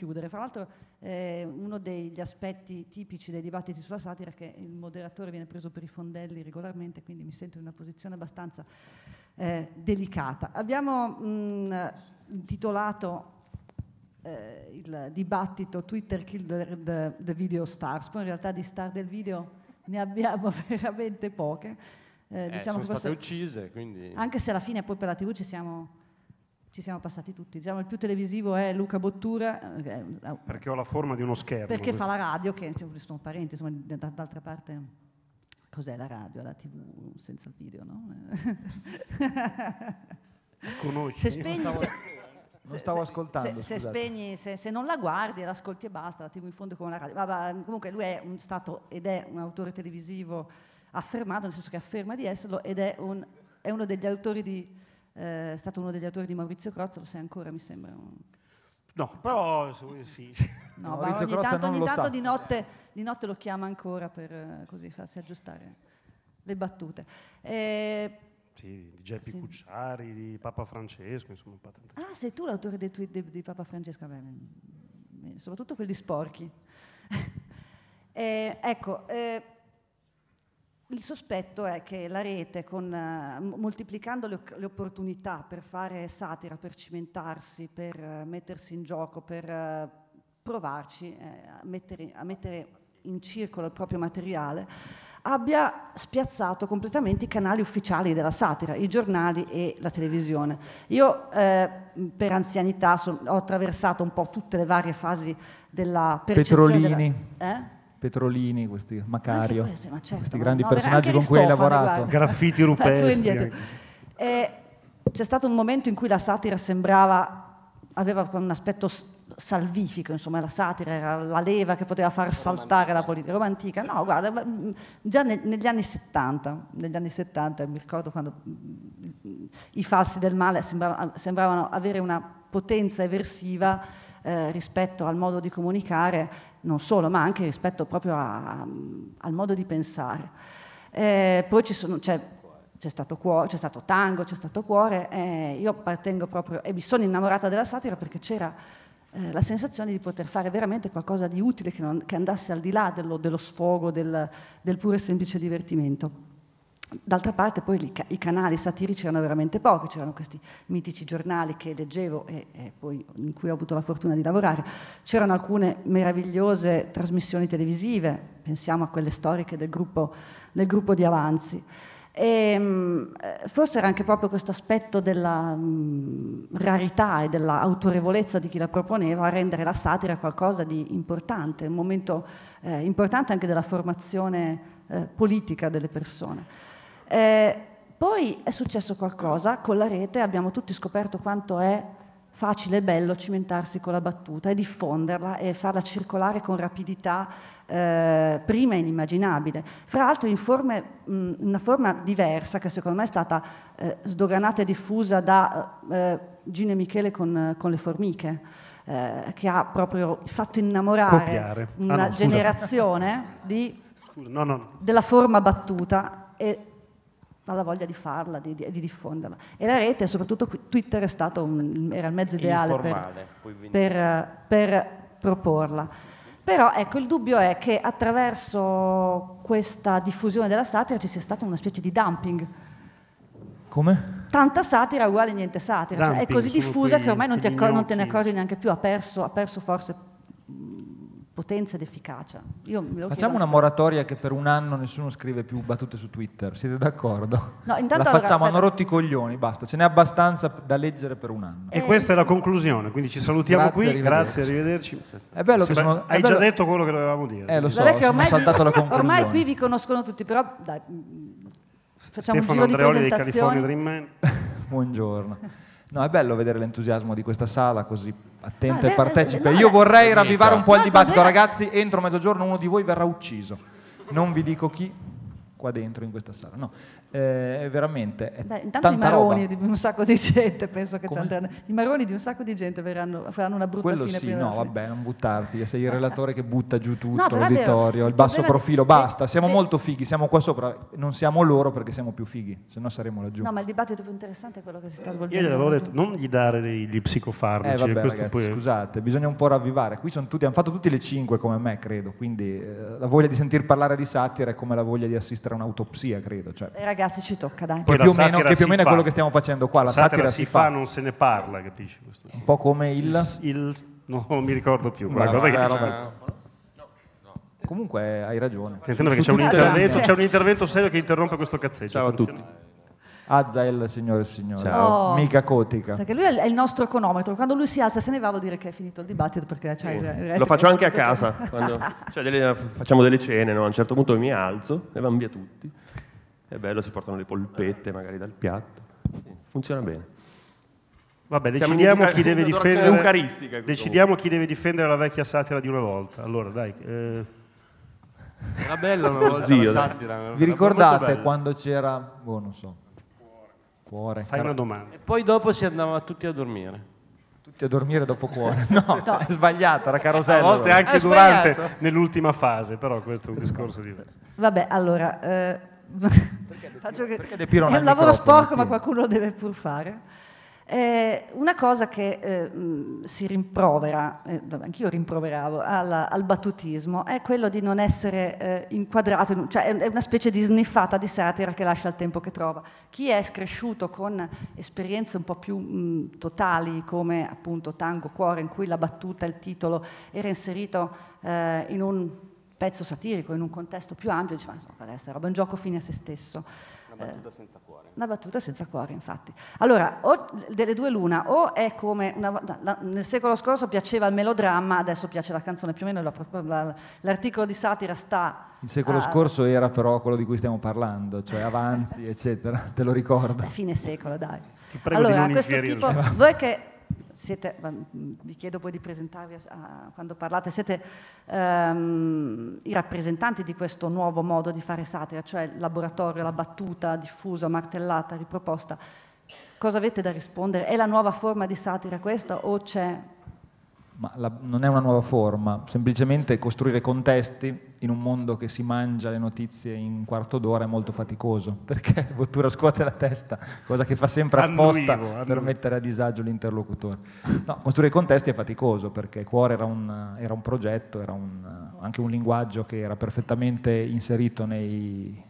chiudere. Fra l'altro eh, uno degli aspetti tipici dei dibattiti sulla satira è che il moderatore viene preso per i fondelli regolarmente, quindi mi sento in una posizione abbastanza eh, delicata. Abbiamo mh, intitolato eh, il dibattito Twitter Killed the, the, Video Stars, poi in realtà di star del video ne abbiamo veramente poche. Eh, eh diciamo sono state uccise, quindi... Anche se alla fine poi per la TV ci siamo ci siamo passati tutti. Diciamo, il più televisivo è Luca Bottura. Eh, Perché ho la forma di uno schermo. Perché fa la radio, che cioè, sono parenti, insomma, d'altra parte cos'è la radio? La tv senza il video, no? Conosci. Se spegni... Stavo... Se... Lo stavo ascoltando. Se, se spegni, se, se, non la guardi, l'ascolti e basta, la TV in fondo è come la radio. Vabbè, comunque lui è stato ed è un autore televisivo affermato, nel senso che afferma di esserlo ed è, un, è uno degli autori di eh, è stato uno degli autori di Maurizio Crozza, lo sai ancora mi sembra. Un... No, però sì. No, ma ogni Crozza tanto, ogni tanto di, notte, di, notte, lo chiama ancora per eh, così farsi aggiustare le battute. Eh, sì, di Geppi sì. Cucciari, di Papa Francesco, insomma. Ah, sei tu l'autore dei tweet di, di Papa Francesco? Beh, mm, mm, soprattutto quelli sporchi. eh, ecco, eh, il sospetto è che la rete, con, eh, moltiplicando le, le, opportunità per fare satira, per cimentarsi, per eh, mettersi in gioco, per eh, provarci eh, a mettere, a mettere in circolo il proprio materiale, abbia spiazzato completamente i canali ufficiali della satira, i giornali e la televisione. Io eh, per anzianità son, ho attraversato un po' tutte le varie fasi della percezione. Petrolini. Della, eh? Petrolini, questi Macario, questo, ma certo, questi grandi no, personaggi con cui hai lavorato. Graffiti ecco, rupesti. Eh, c'è stato un momento in cui la satira sembrava, aveva un aspetto salvifico, insomma la satira era la leva che poteva far saltare la politica Roma antica. No, guarda, mm, già negli anni 70, negli anni 70 mi ricordo quando mm, i falsi del male sembravano, sembravano avere una potenza eversiva eh, rispetto al modo di comunicare, non solo, ma anche rispetto proprio a, a, al modo di pensare. Eh, poi sono, c'è, c'è, stato cuore, c'è, stato tango, c'è stato cuore, eh, io appartengo proprio e mi sono innamorata della satira perché c'era eh, la sensazione di poter fare veramente qualcosa di utile che, non, che andasse al di là dello, dello sfogo, del, del puro e semplice divertimento. D'altra parte poi i canali satirici erano veramente pochi, c'erano questi mitici giornali che leggevo e, e poi in cui ho avuto la fortuna di lavorare, c'erano alcune meravigliose trasmissioni televisive, pensiamo a quelle storiche del gruppo, del gruppo di Avanzi. E, ehm, forse era anche proprio questo aspetto della mh, mm, rarità e dell'autorevolezza di chi la proponeva a rendere la satira qualcosa di importante, un momento eh, importante anche della formazione eh, politica delle persone. Eh, poi è successo qualcosa con la rete, abbiamo tutti scoperto quanto è facile e bello cimentarsi con la battuta e diffonderla e farla circolare con rapidità eh, prima inimmaginabile. Fra l'altro in forme, mh, una forma diversa che secondo me è stata eh, sdoganata e diffusa da eh, eh Gine Michele con, con le formiche, eh, che ha proprio fatto innamorare Copiare. Ah, una ah, no, generazione di, scusa, no, no. della forma battuta e la voglia di farla, di, di, di diffonderla. E la rete, soprattutto Twitter, un, era il mezzo ideale per, per, per proporla. Però ecco, il dubbio è che attraverso questa diffusione della satira ci sia stata una specie di dumping. Come? Tanta satira uguale niente satira, dumping, cioè, è così diffusa che ormai non, accor- non, te ne accorgi neanche più, ha perso, ha perso forse potenza ed efficacia. facciamo una moratoria che per un anno nessuno scrive più battute su Twitter, siete d'accordo? No, intanto la facciamo, hanno rotti i coglioni, basta, ce n'è abbastanza da leggere per un anno. E eh. questa è la conclusione, quindi ci salutiamo grazie, qui, arrivederci. grazie, arrivederci. È bello che sono, hai bello... già detto quello che dovevamo dire. Eh, lo so, Vabbè, ormai, saltato la conclusione. Ormai qui vi conoscono tutti, però dai, mm, facciamo Stefano un giro Andreoli di presentazioni. dei California Dream Man. Buongiorno. No, è bello vedere l'entusiasmo di questa sala così attenta ah, e partecipe. No, Io vorrei ravvivare un po' il dibattito, ragazzi. Entro mezzogiorno uno di voi verrà ucciso. Non vi dico chi qua dentro in questa sala. No. Eh, veramente Beh, intanto i maroni roba. di un sacco di gente penso che i maroni di un sacco di gente verranno, faranno una brutta quello fine sì, no vabbè non buttarti sei il relatore che butta giù tutto no, l'uditorio il basso profilo basta siamo eh, molto fighi siamo qua sopra non siamo loro perché siamo più fighi se no saremo laggiù no ma il dibattito più interessante è quello che si sta svolgendo io gli avevo detto non gli dare gli psicofarmaci eh, vabbè, ragazzi, poi... scusate bisogna un po' ravvivare qui sono tutti hanno fatto tutti le cinque come me credo quindi eh, la voglia di sentir parlare di satira è come la voglia di assistere a un'autopsia credo cioè. Eh, ragazzi, ragazzi ci tocca, dai. Che più, meno, che più o meno, è quello che stiamo facendo qua, la satira, satira si, fa. fa. non se ne parla, capisci? Questo. Un po' come il... il, il non mi ricordo più, quella cosa che... No, eh, Comunque hai ragione. Attento perché c'è un, c'è un, intervento, serio che interrompe questo cazzeggio. Ciao a tutti. Azzael, signore e signori. Ciao. Oh. mica cotica. Cioè lui è il nostro econometro, quando lui si alza se ne va vuol dire che è finito il dibattito perché c'è il, il, il Lo faccio anche a casa, quando, cioè delle, facciamo delle cene, no? a un certo punto mi alzo e vanno via tutti è bello, si portano le polpette eh. magari dal piatto, funziona bene. Vabbè, decidiamo, chi deve, difendere, decidiamo chi deve difendere la vecchia satira di una volta. Allora, dai. Eh. Era bello una volta Zio, satira. Vi ricordate quando c'era, boh, non so, cuore. Fai una domanda. E poi dopo si andava tutti a dormire. Tutti a dormire dopo cuore. No, no. è sbagliato, era carosello. A volte anche durante, nell'ultima fase, però questo è un discorso diverso. Vabbè, allora, eh, De Piro, è un lavoro sporco ma qualcuno lo deve pur fare. Eh, una cosa che eh, mm, si rimprovera, eh, anch'io rimproveravo, alla, al battutismo, è quello di non essere eh, inquadrato, in, cioè è una specie di sniffata di satira che lascia il tempo che trova. Chi è cresciuto con esperienze un po' più mh, mm, totali, come appunto Tango Cuore, in cui la battuta, il titolo era inserito eh, in un pezzo satirico in un contesto più ampio, dice ma è questa roba è un gioco fine a se stesso. Una eh, battuta senza cuore. Una battuta senza cuore, infatti. Allora, o delle due l'una, o è come... Una, la, nel secolo scorso piaceva il melodramma, adesso piace la canzone, più o meno la, l'articolo di satira sta... Il secolo a, scorso era però quello di cui stiamo parlando, cioè avanzi, eccetera, te lo ricordo. Fine secolo, dai. Ti prego allora, di non questo tipo, voi che siete, mm, vi chiedo poi di presentarvi a, a, quando parlate, siete ehm, i rappresentanti di questo nuovo modo di fare satira, cioè il laboratorio, la battuta diffusa, martellata, riproposta. Cosa avete da rispondere? È la nuova forma di satira questa o c'è ma la, non è una nuova forma, semplicemente costruire contesti in un mondo che si mangia le notizie in quarto d'ora è molto faticoso, perché Vottura scuote la testa, cosa che fa sempre apposta annuivo, annuivo. per mettere a disagio l'interlocutore. No, costruire contesti è faticoso, perché Cuore era un, era un progetto, era un, anche un linguaggio che era perfettamente inserito nei,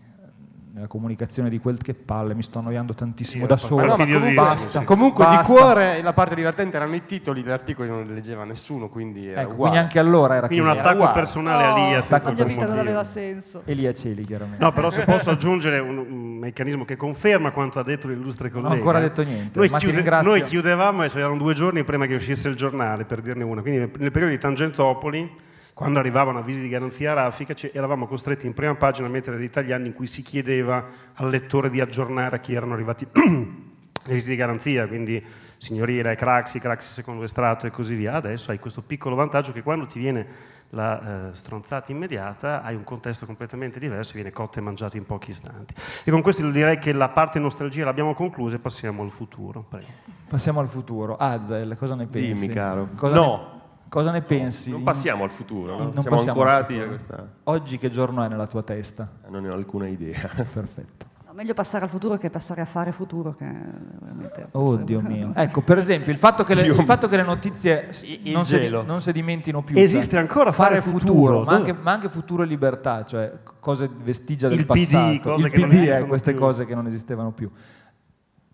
nella comunicazione di quel che palle, mi sto annoiando tantissimo sì, da solo, no, comunque, basta, comunque basta. di cuore la parte divertente erano i titoli degli articoli, non li leggeva nessuno, quindi era ecco, Quindi anche allora era quindi, un attacco uguale. personale a Lia, senza alcun motivo. non aveva senso. E Lia Celi, chiaramente. No, però se posso aggiungere un, un, meccanismo che conferma quanto ha detto l'illustre collega. Non ho ancora detto niente, noi, chiude, noi chiudevamo e c'erano due giorni prima che uscisse il giornale, per dirne una, quindi nel periodo di Tangentopoli quando arrivava una visita di garanzia raffica, eravamo costretti in prima pagina a mettere degli tagliandi in cui si chiedeva al lettore di aggiornare a chi erano arrivati le visite di garanzia, quindi signorina, Craxi, Craxi secondo estratto e così via. Adesso hai questo piccolo vantaggio che quando ti viene la eh, stronzata immediata hai un contesto completamente diverso e viene cotta e mangiata in pochi istanti. E con questo direi che la parte nostalgia l'abbiamo conclusa e passiamo al futuro. Prego. Passiamo al futuro. Azel, cosa ne pensi? Dimmi caro. Cosa no. Ne... Cosa ne pensi? Non passiamo al futuro, no? non siamo ancorati a questa... Oggi che giorno è nella tua testa? Eh, non ne ho alcuna idea. Perfetto. No, meglio passare al futuro che passare a fare futuro. Che veramente... Oh Dio mio. ecco, per esempio, il fatto che le, fatto che le notizie il non, si, non si, dimentino più. Esiste cioè, ancora fare, fare futuro, futuro ma, anche, ma, anche, futuro e libertà, cioè cose vestigia del il passato. PD, cose il PD, eh, queste più. cose che non esistevano più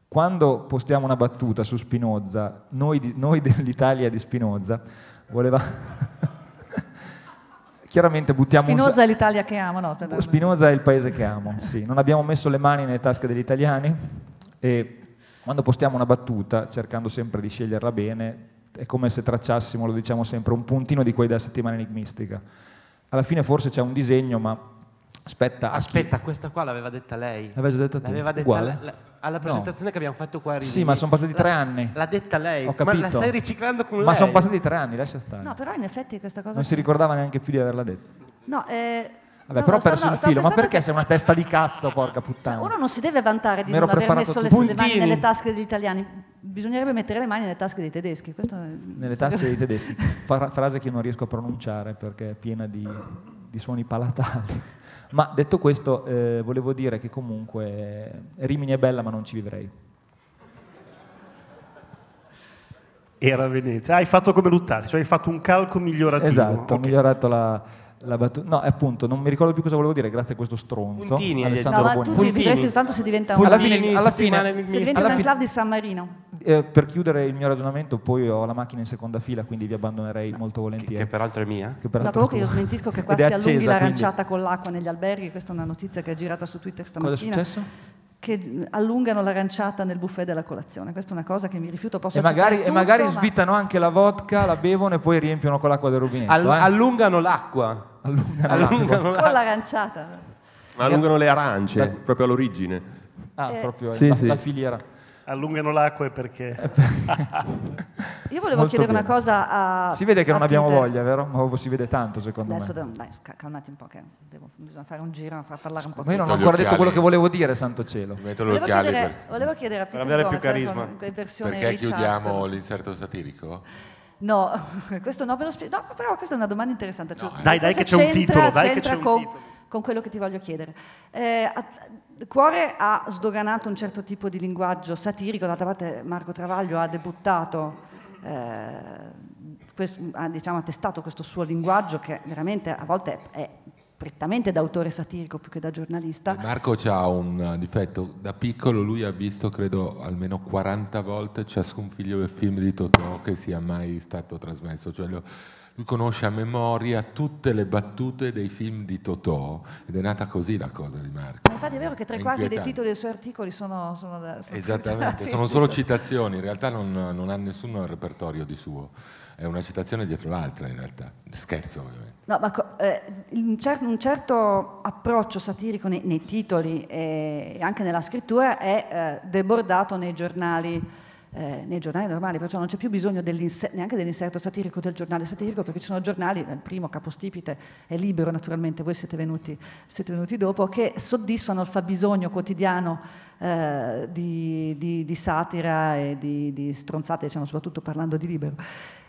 quando postiamo una battuta su Spinoza, noi, noi dell'Italia di Spinoza, voleva... Chiaramente buttiamo... Spinoza un... è l'Italia che amo, no? Spinoza è il paese che amo, sì. Non abbiamo messo le mani nelle tasche degli italiani e quando postiamo una battuta, cercando sempre di sceglierla bene, è come se tracciassimo, lo diciamo sempre, un puntino di quella settimana enigmistica. Alla fine forse c'è un disegno, ma Aspetta, Aspetta questa qua l'aveva detta lei. L'aveva detta tu. L'aveva detta Uguale? la- alla presentazione che abbiamo fatto qua a Rimini. Sì, ma sono passati tre anni. L'ha detta lei. Ho capito. Ma la stai riciclando con lei. Ma sono passati tre anni, lascia stare. No, però in effetti questa cosa... non si ricordava neanche più di averla detta. No, eh, Vabbè, no, però ho stavo- perso il filo. Ma perché che sei una testa di cazzo, porca puttana? Uno non si deve vantare di non aver messo le, tutto. mani nelle tasche degli italiani. Bisognerebbe mettere le mani nelle tasche dei tedeschi. è- Nelle tasche dei tedeschi. frase che io non riesco a pronunciare perché è piena di, di suoni palatali. Ma detto questo, eh, volevo dire che comunque Rimini è bella, ma non ci vivrei. Era Venezia. hai fatto come Luttazzi, cioè hai fatto un calco migliorativo. Esatto, okay. ho migliorato la, la battuta, no, appunto, non mi ricordo più cosa volevo dire, grazie a questo stronzo. Puntini, Alessandro no, ma tu Buoni. Puntini. soltanto se diventa un alla fine, alla fine, se diventa alla un club di San Marino. Eh, per chiudere il mio ragionamento, poi ho la macchina in seconda fila, quindi vi abbandonerei no, molto volentieri. Che, che, peraltro è mia. Che peraltro no, che io smentisco che qua si accesa, allunghi l'aranciata quindi. con l'acqua negli alberghi, questa è una notizia che è girata su Twitter stamattina. Cosa è successo? che allungano l'aranciata nel buffet della colazione. Questa è una cosa che mi rifiuto. Posso e magari, tutto, e magari ma... svittano anche la vodka, la bevono e poi riempiono con l'acqua del rubinetto. All- eh? Allungano l'acqua allungano, allungano la... con l'aranciata. allungano le arance, da... proprio all'origine. Ah, eh, proprio sì, la, sì. la, filiera. Allungano l'acqua perché... Io volevo Molto chiedere bene. una cosa a... Si vede che non abbiamo voglia, vero? Ma si vede tanto secondo Adesso me. Adesso, dai, calmati un po' che devo, bisogna fare un giro, far parlare un po'. Ma io non ho ancora detto quello che volevo dire, santo cielo. Metto gli occhiali. Volevo chiedere a Peter per avere più eh, carisma. Perché chiudiamo l'inserto satirico? No, questo no, però, no, però questa è una domanda interessante. Cioè, no, eh. dai, dai che c'è un titolo, dai che c'è un con, Con quello che ti voglio chiedere. Eh, a, Cuore ha sdoganato un certo tipo di linguaggio satirico, d'altra parte Marco Travaglio ha debuttato, eh, questo, ha diciamo, attestato questo suo linguaggio che veramente a volte è prettamente da autore satirico più che da giornalista. Marco ha un eh, difetto, da piccolo lui ha visto credo almeno 40 volte ciascun figlio del film di Totò che sia mai stato trasmesso, cioè lo, lui conosce a memoria tutte le battute dei film di Totò ed è nata così la cosa di Marco. infatti è vero che tre quarti dei titoli dei suoi articoli sono... sono, da, sono Esattamente, sono solo citazioni, in realtà non, non ha nessun repertorio di suo è una citazione dietro l'altra in realtà, scherzo ovviamente. No, ma eh, un, certo, un, certo, approccio satirico nei, nei titoli e anche nella scrittura è eh, debordato nei giornali eh, nei giornali normali, perciò non c'è più bisogno dell'inser- neanche dell'inserto satirico del giornale satirico, perché ci sono giornali, il primo capostipite è libero naturalmente, voi siete venuti, siete venuti dopo, che soddisfano il fabbisogno quotidiano eh, di, di, di, satira e di, di stronzate, diciamo, soprattutto parlando di libero.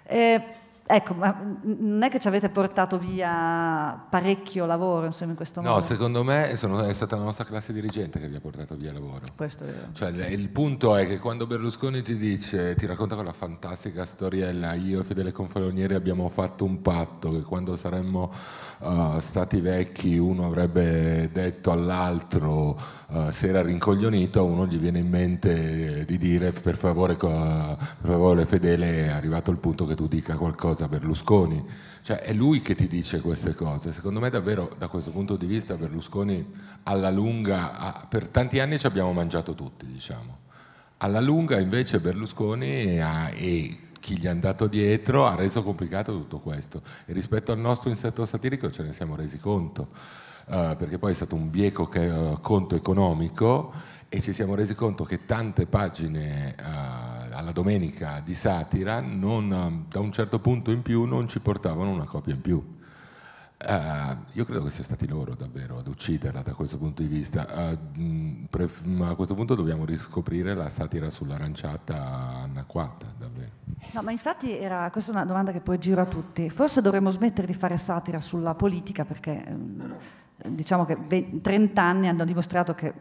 Eh, Ecco, ma mm, mm, non è che ci avete portato via parecchio lavoro insomma, in questo no, No, secondo me sono, è stata la nostra classe dirigente che vi ha portato via lavoro. Questo è vero. Cioè, il punto è che quando Berlusconi ti dice, ti racconta quella fantastica storiella, io e Fedele Confalonieri abbiamo fatto un patto che quando saremmo uh, stati vecchi uno avrebbe detto all'altro uh, eh, se era rincoglionito, a uno gli viene in mente di dire per favore, per favore Fedele è arrivato il punto che tu dica qualcosa cosa, Berlusconi. Cioè è lui che ti dice queste cose. Secondo me davvero da questo punto di vista Berlusconi alla lunga, ha, per tanti anni ci abbiamo mangiato tutti, diciamo. Alla lunga invece Berlusconi ha, e chi gli è andato dietro ha reso complicato tutto questo. E rispetto al nostro insetto satirico ce ne siamo resi conto. Uh, perché poi è stato un bieco che, uh, conto economico e ci siamo resi conto che tante pagine uh, alla domenica di satira non, um, da un certo punto in più non ci portavano una copia in più. Uh, io credo che siano stati loro davvero ad ucciderla da questo punto di vista. Uh, a questo punto dobbiamo riscoprire la satira sull'aranciata anacquata, davvero. No, ma infatti era, questa è una domanda che poi giro a tutti. Forse dovremmo smettere di fare satira sulla politica perché ehm, diciamo che 20, 30 anni hanno dimostrato che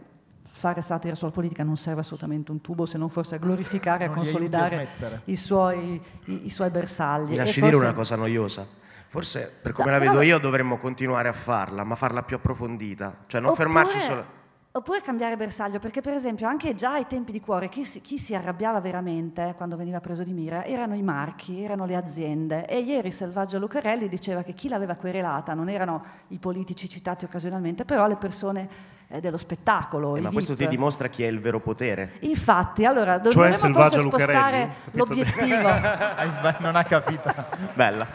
fare satira sulla politica non serve assolutamente un tubo se non forse a glorificare e a consolidare i, suoi, i, i suoi, bersagli. Mi lasci e dire una cosa noiosa? Forse per come da, la vedo io dovremmo continuare a farla, ma farla più approfondita, cioè non oppure, fermarci solo... Oppure cambiare bersaglio, perché per esempio anche già ai tempi di cuore chi si, chi si arrabbiava veramente quando veniva preso di mira erano i marchi, erano le aziende e ieri Selvaggio Lucarelli diceva che chi l'aveva querelata non erano i politici citati occasionalmente, però le persone eh, dello spettacolo. Eh, ma questo ti dimostra chi è il vero potere. Infatti, allora cioè, dovremmo cioè forse spostare l'obiettivo. non ha capito. Bella.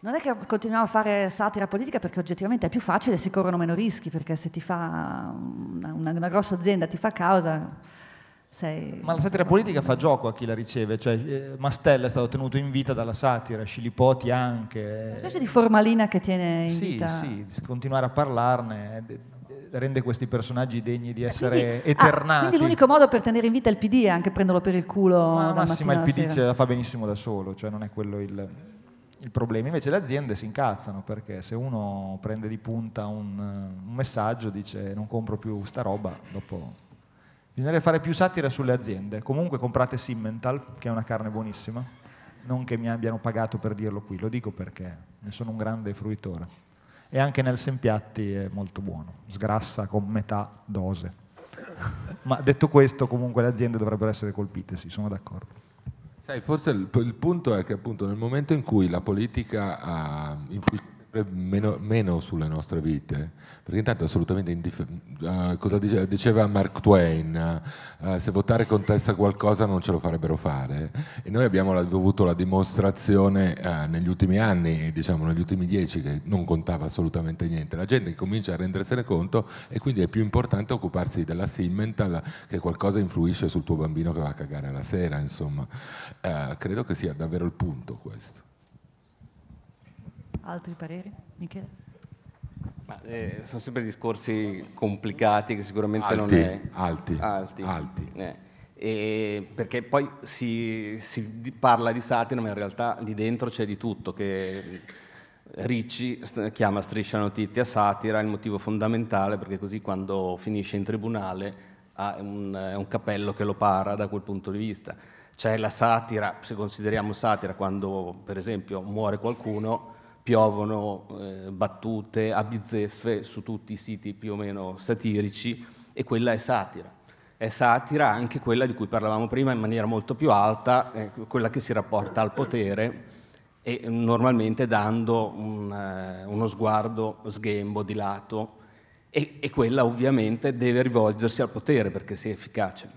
Non è che continuiamo a fare satira politica perché oggettivamente è più facile e si corrono meno rischi, perché se ti fa una, una grossa azienda ti fa causa sei... Ma la satira politica fa gioco a chi la riceve, cioè eh, Mastella è stato tenuto in vita dalla satira, Scilipoti anche. una eh. specie di formalina che tiene in sì, vita. Sì, continuare a parlarne eh, rende questi personaggi degni di eh, essere quindi, ah, eternati. Ah, quindi l'unico modo per tenere in vita il PD è anche prenderlo per il culo. Ma massima il PD ce la fa benissimo da solo, cioè non è quello il, il problema. Invece le aziende si incazzano perché se uno prende di punta un, un messaggio, dice non compro più sta roba, dopo Bisognerebbe fare più satira sulle aziende. Comunque comprate Simmental, che è una carne buonissima. Non che mi abbiano pagato per dirlo qui, lo dico perché ne sono un grande fruitore. E anche nel Sempiatti è molto buono, sgrassa con metà dose. Ma detto questo, comunque le aziende dovrebbero essere colpite, sì, sono d'accordo. Sai, forse il, il punto è che appunto nel momento in cui la politica ha influito meno, meno, sulle nostre vite, perché intanto è assolutamente indifferente. Uh, cosa dice, diceva Mark Twain, uh, se votare contessa qualcosa non ce lo farebbero fare e noi abbiamo la, avuto la dimostrazione uh, negli ultimi anni, diciamo negli ultimi dieci, che non contava assolutamente niente, la gente comincia a rendersene conto e quindi è più importante occuparsi della simmental che qualcosa influisce sul tuo bambino che va a cagare la sera, insomma. Eh, credo che sia davvero il punto questo. Altri pareri? Michele? Ma, eh, sono sempre discorsi complicati che sicuramente alti, non è... Alti, alti. alti. Eh, perché poi si, si parla di satira, ma in realtà lì dentro c'è di tutto, che Ricci chiama striscia notizia satira, il motivo fondamentale perché così quando finisce in tribunale ha un, un, cappello che lo para da quel punto di vista. C'è la satira, se consideriamo satira quando per esempio muore qualcuno, piovono eh, battute, abizzeffe su tutti i siti più o meno satirici e quella è satira. È satira anche quella di cui parlavamo prima in maniera molto più alta, eh, quella che si rapporta al potere e normalmente dando un, eh, uno sguardo sghembo, di lato, e, e, quella ovviamente deve rivolgersi al potere perché sia efficace.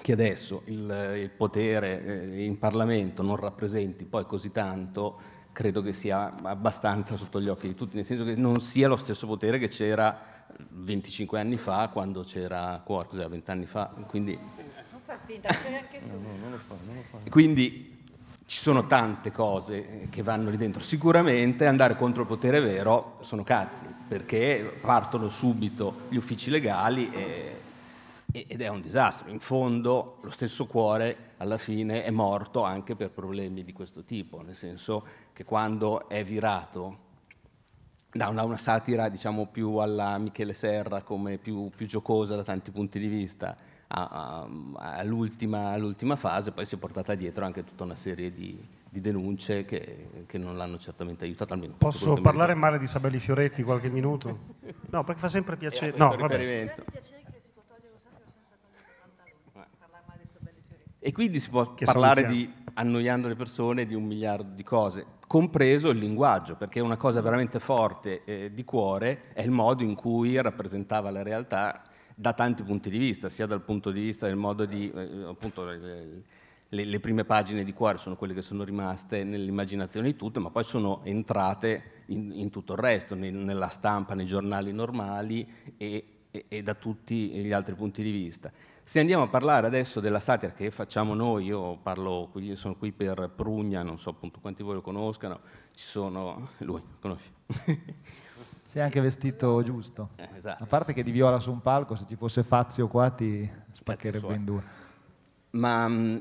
Che adesso il, il potere eh, in Parlamento non rappresenti poi così tanto credo che sia abbastanza sotto gli occhi di tutti, nel senso che non sia lo stesso potere che c'era 25 anni fa quando c'era Quark, cos'era cioè 20 anni fa, quindi... No, no, fa, quindi ci sono tante cose che vanno lì dentro. Sicuramente andare contro il potere vero sono cazzi, perché partono subito gli uffici legali e ed è un disastro. In fondo lo stesso cuore alla fine è morto anche per problemi di questo tipo, nel senso che quando è virato da una, una satira diciamo più alla Michele Serra come più, più giocosa da tanti punti di vista all'ultima, all'ultima fase, poi si è portata dietro anche tutta una serie di, di denunce che, che, non l'hanno certamente aiutato. Posso parlare male di Sabelli Fioretti qualche minuto? No, perché fa sempre piacere. Eh, no, vabbè. E quindi si può che parlare salutiamo. di, annoiando le persone, di un miliardo di cose, compreso il linguaggio, perché una cosa veramente forte eh, di cuore è il modo in cui rappresentava la realtà da tanti punti di vista, sia dal punto di vista del modo di, eh, appunto, le, eh, le, le, prime pagine di cuore sono quelle che sono rimaste nell'immaginazione di tutte, ma poi sono entrate in, in tutto il resto, nel, nella stampa, nei giornali normali e, e, e da tutti gli altri punti di vista. Se andiamo a parlare adesso della satira che facciamo noi, io parlo qui, sono qui per Prugna, non so appunto quanti di voi lo conoscano, ci sono... lui, conosci? Sei anche vestito giusto. Eh, esatto. A parte che di viola su un palco, se ci fosse Fazio qua ti spaccherebbe in due. Ma mm,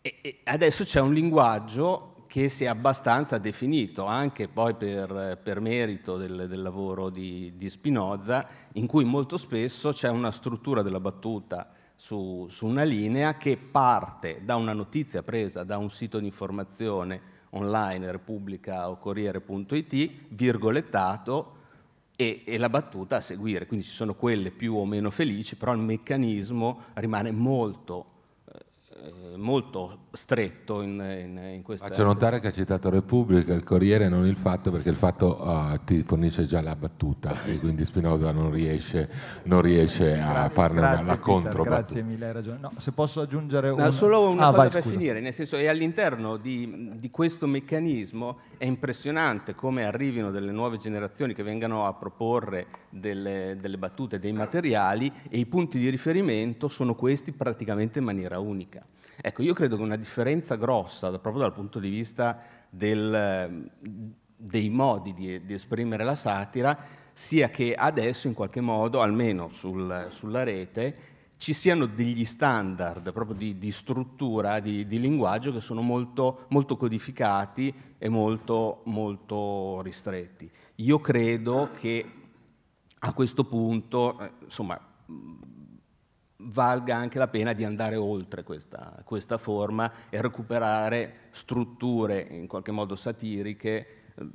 e, e adesso c'è un linguaggio che si è abbastanza definito, anche poi per, per merito del, del, lavoro di, di Spinoza, in cui molto spesso c'è una struttura della battuta su, su, una linea che parte da una notizia presa da un sito di informazione online, repubblica o corriere.it, virgolettato, e, e, la battuta a seguire. Quindi ci sono quelle più o meno felici, però il meccanismo rimane molto eh, molto stretto in, in, in questa... Faccio notare che ha citato Repubblica, il Corriere, non il Fatto, perché il Fatto uh, ti fornisce già la battuta e quindi Spinosa non riesce, non riesce a grazie, farne grazie, una, una controbattuta. Grazie mille, hai ragione. No, se posso aggiungere una... No, solo una ah, cosa vai, per scusa. finire, nel senso è all'interno di, di questo meccanismo è impressionante come arrivino delle nuove generazioni che vengano a proporre delle, delle battute, dei materiali e i punti di riferimento sono questi praticamente in maniera unica. Ecco, io credo che una differenza grossa, proprio dal punto di vista del, mhmm, dei modi di, di, esprimere la satira, sia che adesso in qualche modo, almeno sul, sulla rete, ci siano degli standard proprio di, di struttura, di, di, linguaggio che sono molto, molto codificati e molto, molto, ristretti. Io credo che a questo punto, eh, insomma, mhmm, valga anche la pena di andare oltre questa, questa forma e recuperare strutture in qualche modo satiriche ehm,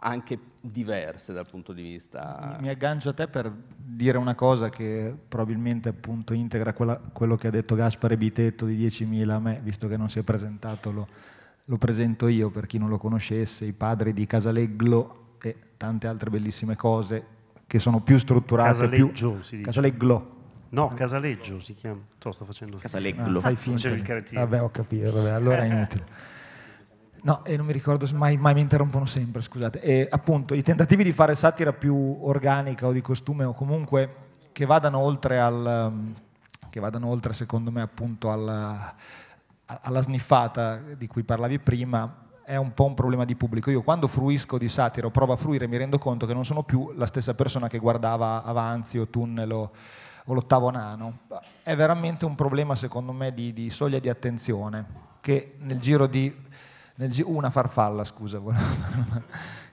anche diverse dal punto di vista... Mi aggancio a te per dire una cosa che probabilmente appunto integra quella, quello che ha detto Gaspare Bitetto di 10.000 a me, visto che non si è presentato lo, lo presento io per chi non lo conoscesse, i padri di Casaleglo e tante altre bellissime cose che sono più strutturate, Casaleggio, più... Si dice. Casalegglo, No, Casaleggio si chiama. Sto, sto facendo Casaleggio. Ah, fai finta. Vabbè, ho capito, vabbè, allora è eh. inutile. No, e non mi ricordo, mai, mai mi interrompono sempre, scusate. E, appunto, i tentativi di fare satira più organica o di costume o comunque che vadano oltre, al, ehm, che vadano oltre secondo me, appunto alla, alla sniffata di cui parlavi prima, è un po' un problema di pubblico. Io quando fruisco di satira o provo a fruire mi rendo conto che non sono più la stessa persona che guardava Avanzi o Tunnel o o l'ottavo nano, è veramente un problema secondo me di, di soglia di attenzione che nel giro di nel gi- una farfalla, scusa, volevo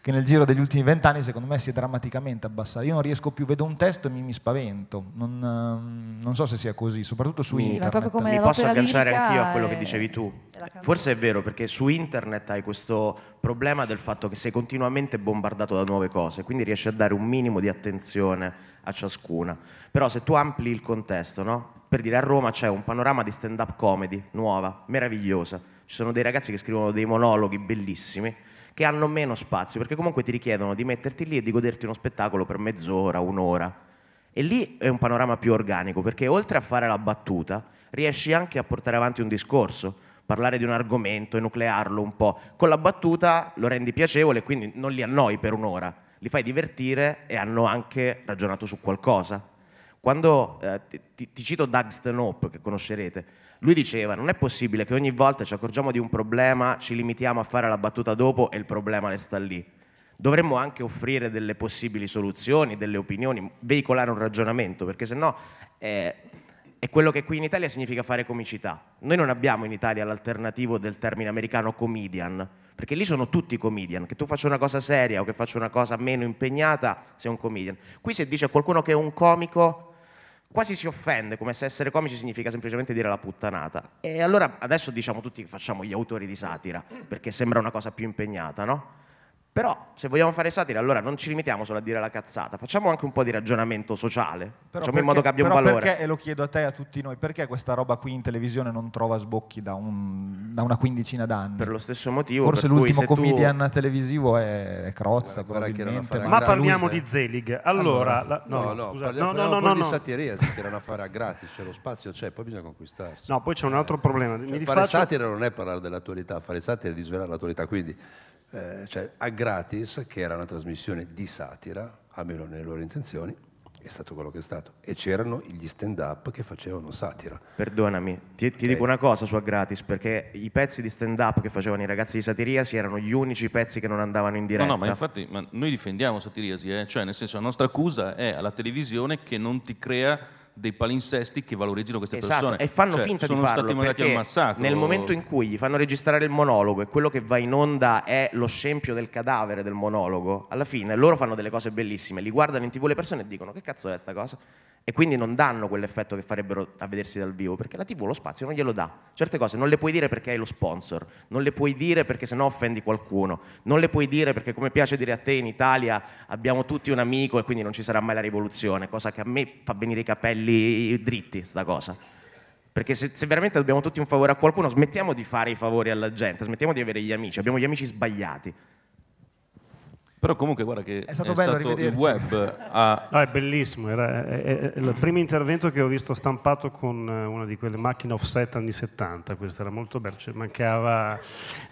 che nel giro degli ultimi vent'anni secondo me si è drammaticamente abbassata. Io non riesco più, vedo un testo e mi, mi spavento, non, ehm, non, so se sia così, soprattutto su sì, internet. Mi posso agganciare anch'io a quello che dicevi tu. Forse è vero perché su internet hai questo problema del fatto che sei continuamente bombardato da nuove cose, quindi riesci a dare un minimo di attenzione a ciascuna. Però se tu ampli il contesto, no? per dire a Roma c'è un panorama di stand-up comedy nuova, meravigliosa, ci sono dei ragazzi che scrivono dei monologhi bellissimi che hanno meno spazio, perché comunque ti richiedono di metterti lì e di goderti uno spettacolo per mezz'ora, un'ora. E lì è un panorama più organico, perché oltre a fare la battuta, riesci anche a portare avanti un discorso, parlare di un argomento, enuclearlo un po'. Con la battuta lo rendi piacevole, quindi non li annoi per un'ora, li fai divertire e hanno anche ragionato su qualcosa. Quando eh, ti, ti, cito Doug Stanhope, che conoscerete, lui diceva, non è possibile che ogni volta ci accorgiamo di un problema, ci limitiamo a fare la battuta dopo e il problema resta lì. Dovremmo anche offrire delle possibili soluzioni, delle opinioni, veicolare un ragionamento, perché sennò no eh, è quello che qui in Italia significa fare comicità. Noi non abbiamo in Italia l'alternativo del termine americano comedian, perché lì sono tutti comedian, che tu faccia una cosa seria o che faccia una cosa meno impegnata, sei un comedian. Qui se dice a qualcuno che è un comico quasi si offende, come se essere comici significa semplicemente dire la puttanata. E allora adesso diciamo tutti che facciamo gli autori di satira, perché sembra una cosa più impegnata, no? Però se vogliamo fare satira, allora non ci limitiamo solo a dire la cazzata, facciamo anche un po' di ragionamento sociale, però facciamo perché, in modo che abbia un valore. Perché, e lo chiedo a te e a tutti noi, perché questa roba qui in televisione non trova sbocchi da, un, da una quindicina d'anni? Per lo stesso motivo. Forse l'ultimo comedian tu... televisivo è, Crozza, guarda, probabilmente. Ma, ma parliamo di Zelig. Allora, allora la, no, no, scusa, no, no, no, no, di satiria, si tirano a fare a gratis, c'è lo spazio, c'è, poi bisogna conquistarsi. No, poi c'è un altro problema. Cioè, Mi fare rifaccio... satira non è parlare dell'attualità, fare satira è disvelare l'attualità, quindi eh, cioè, aggrattare gratis, che era una trasmissione di satira, almeno nelle loro intenzioni, è stato quello che è stato. E c'erano gli stand-up che facevano satira. Perdonami, ti, ti okay. dico una cosa su Gratis, perché i pezzi di stand-up che facevano i ragazzi di Satiriasi erano gli unici pezzi che non andavano in diretta. No, no, ma infatti ma noi difendiamo Satiriasi, eh? cioè nel senso la nostra accusa è alla televisione che non ti crea dei palinsesti che valoreggino queste esatto, persone. E fanno cioè, finta di farlo. Sono stati al massacro. Nel momento in cui gli fanno registrare il monologo e quello che va in onda è lo scempio del cadavere del monologo, alla fine loro fanno delle cose bellissime, li guardano in tv le persone e dicono che cazzo è sta cosa? E quindi non danno quell'effetto che farebbero a vedersi dal vivo, perché la tv lo spazio non glielo dà. Certe cose non le puoi dire perché hai lo sponsor, non le puoi dire perché sennò offendi qualcuno, non le puoi dire perché come piace dire a te in Italia abbiamo tutti un amico e quindi non ci sarà mai la rivoluzione, cosa che a me fa venire i capelli capelli dritti sta cosa. Perché se, se, veramente dobbiamo tutti un favore a qualcuno, smettiamo di fare i favori alla gente, smettiamo di avere gli amici, abbiamo gli amici sbagliati. Però comunque guarda che è stato, è bello stato il web. A... No, è bellissimo, Era, è, è, il primo intervento che ho visto stampato con eh, una di quelle macchine offset anni 70, questo era molto bello, cioè mancava...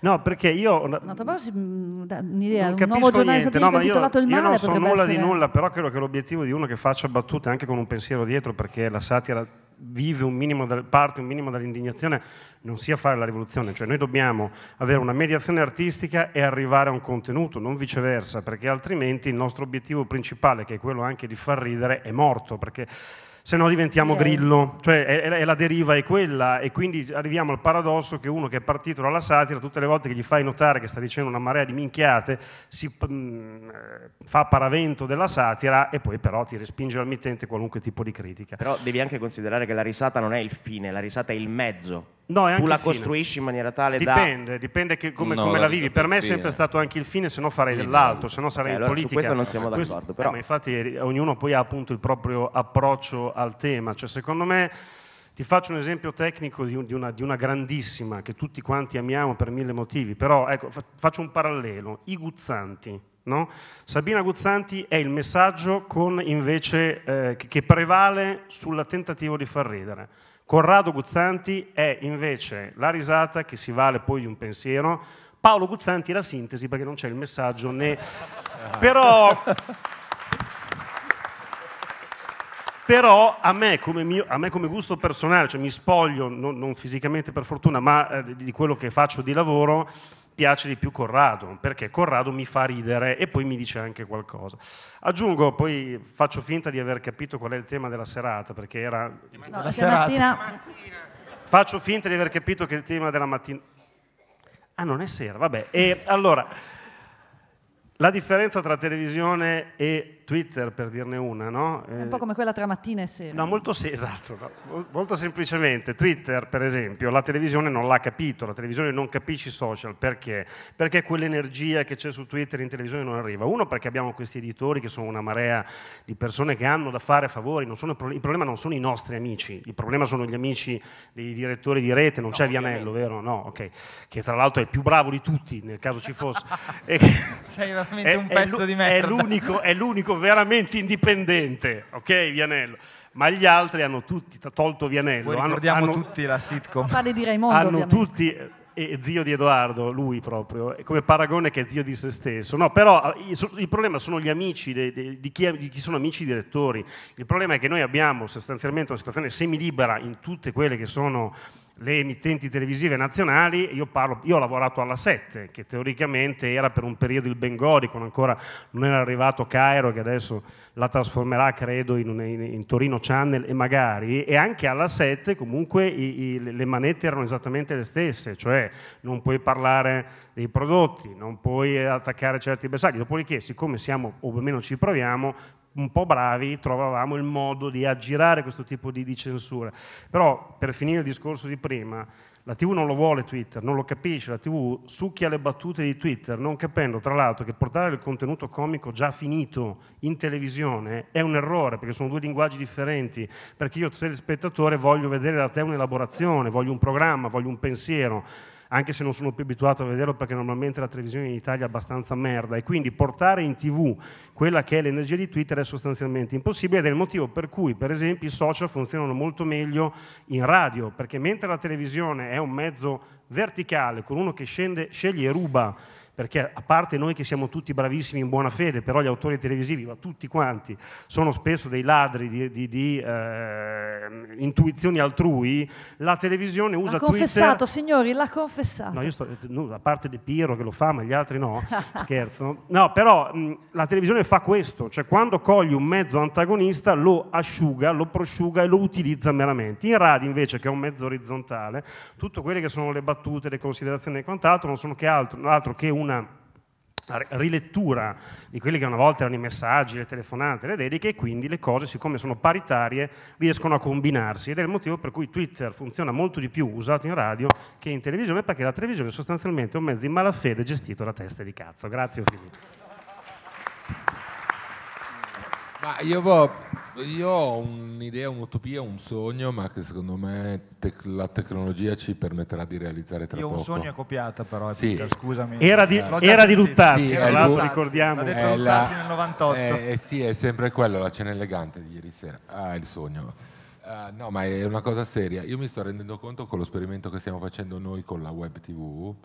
No, perché io... No, mm, un'idea, non un nuovo giornale niente, no, ma io, il male, io non so nulla essere... di nulla, però credo che l'obiettivo di uno che faccia battute anche con un pensiero dietro, perché la satira vive un minimo, parte un minimo dall'indignazione, non sia fare la rivoluzione, cioè noi dobbiamo avere una mediazione artistica e arrivare a un contenuto, non viceversa, perché altrimenti il nostro obiettivo principale, che è quello anche di far ridere, è morto, perché se no diventiamo grillo, cioè è, è, la deriva è quella e quindi arriviamo al paradosso che uno che è partito dalla satira tutte le volte che gli fai notare che sta dicendo una marea di minchiate si mh, mm, eh, fa paravento della satira e poi però ti respinge al mittente qualunque tipo di critica. Però devi anche considerare che la risata non è il fine, la risata è il mezzo No, tu la costruisci in maniera tale dipende, da... Dipende, dipende come, no, come la vivi. Per me è sempre stato anche il fine, se no farei dell'altro, se no sarei in allora, politica. Su questo non siamo d'accordo, questo, però... Eh, infatti eh, ognuno poi ha appunto il proprio approccio al tema. Cioè, secondo me... Ti faccio un esempio tecnico di, una, di una grandissima che tutti quanti amiamo per mille motivi, però ecco, faccio un parallelo. I guzzanti, No? Sabina Guzzanti è il messaggio con, invece, eh, che prevale sul tentativo di far ridere. Corrado Guzzanti è invece la risata che si vale poi di un pensiero. Paolo Guzzanti è la sintesi perché non c'è il messaggio né... Però... Però a me, mio, a me, come gusto personale, cioè mi spoglio, non, non fisicamente per fortuna, ma eh, di quello che faccio di lavoro, piace di più Corrado, perché Corrado mi fa ridere e poi mi dice anche qualcosa. Aggiungo, poi faccio finta di aver capito qual è il tema della serata, perché era... No, la serata. Mattina... Faccio finta di aver capito che il tema della mattina... Ah, non è sera, vabbè. E allora, la differenza tra televisione e Twitter per dirne una, no? È un eh, po' come quella tra mattina e sera. No, molto, se- esatto, no? molto semplicemente. Twitter, per esempio, la televisione non l'ha capito, la televisione non capisce i social. Perché? Perché quell'energia che c'è su Twitter in televisione non arriva. Uno, perché abbiamo questi editori che sono una marea di persone che hanno da fare a favori. Pro- il problema non sono i nostri amici, il problema sono gli amici dei direttori di rete, non no, c'è Vianello, vero? No, ok. Che tra l'altro è il più bravo di tutti, nel caso ci fosse. Sei veramente è, un pezzo è di merda. È l'unico, è l'unico veramente indipendente, ok Vianello? Ma gli altri hanno tutti, tolto Vianello. Poi ricordiamo hanno, tutti la sitcom. Pare di Raimondo, Hanno ovviamente. tutti, eh, e zio di Edoardo, lui proprio, eh, come paragone che è zio di se stesso. No, però ah, il problema sono gli amici de, de, di, chi, di, chi, sono amici direttori. Il problema è che noi abbiamo sostanzialmente una situazione semilibera in tutte quelle che sono le emittenti televisive nazionali, io, parlo, io ho lavorato alla 7, che teoricamente era per un periodo il Bengori, quando ancora non era arrivato Cairo, che adesso la trasformerà, credo, in, una, in Torino Channel e magari, e anche alla 7 comunque i, i, le manette erano esattamente le stesse, cioè non puoi parlare dei prodotti, non puoi attaccare certi bersagli, dopodiché siccome siamo, o almeno ci proviamo, un po' bravi trovavamo il modo di aggirare questo tipo di, di censura. Però, per finire il discorso di prima, la TV non lo vuole Twitter, non lo capisce, la TV succhia le battute di Twitter, non capendo tra l'altro che portare il contenuto comico già finito in televisione è un errore, perché sono due linguaggi differenti, perché io se il spettatore voglio vedere da te un'elaborazione, voglio un programma, voglio un pensiero anche se non sono più abituato a vederlo perché normalmente la televisione in Italia è abbastanza merda e quindi portare in tv quella che è l'energia di Twitter è sostanzialmente impossibile ed è il motivo per cui per esempio i social funzionano molto meglio in radio perché mentre la televisione è un mezzo verticale con uno che scende, sceglie e ruba perché a parte noi che siamo tutti bravissimi in buona fede, però gli autori televisivi, ma tutti quanti, sono spesso dei ladri di, di, di eh, intuizioni altrui, la televisione usa l'ha confessato, Twitter... signori, l'ha confessato. No, io sto, eh, no, a parte De Piro che lo fa, ma gli altri no, scherzo. No, però mh, la televisione fa questo, cioè quando cogli un mezzo antagonista lo asciuga, lo prosciuga e lo utilizza meramente. In radio invece, che è un mezzo orizzontale, tutte quelle che sono le battute, le considerazioni e quant'altro, non sono che altro, altro che un una rilettura di quelli che una volta erano i messaggi, le telefonate, le dediche e quindi le cose, siccome sono paritarie, riescono a combinarsi ed è il motivo per cui Twitter funziona molto di più usato in radio che in televisione perché la televisione è sostanzialmente un mezzo di malafede gestito da teste di cazzo. Grazie, ho finito. Ma io vo- io ho un'idea, un'utopia, un sogno, ma che secondo me tec- la tecnologia ci permetterà di realizzare tra Io poco. Io ho un sogno è copiata però, sì. Peter, scusami. Era di, eh. era di Luttazzi, sì, tra l'altro Luttazzi, ricordiamo. L'ha detto la, nel 98. Eh, eh, sì, è sempre quello, la cena elegante di ieri sera. Ah, il sogno. Uh, no, ma è una cosa seria. Io mi sto rendendo conto con lo sperimento che stiamo facendo noi con la web TV, uh,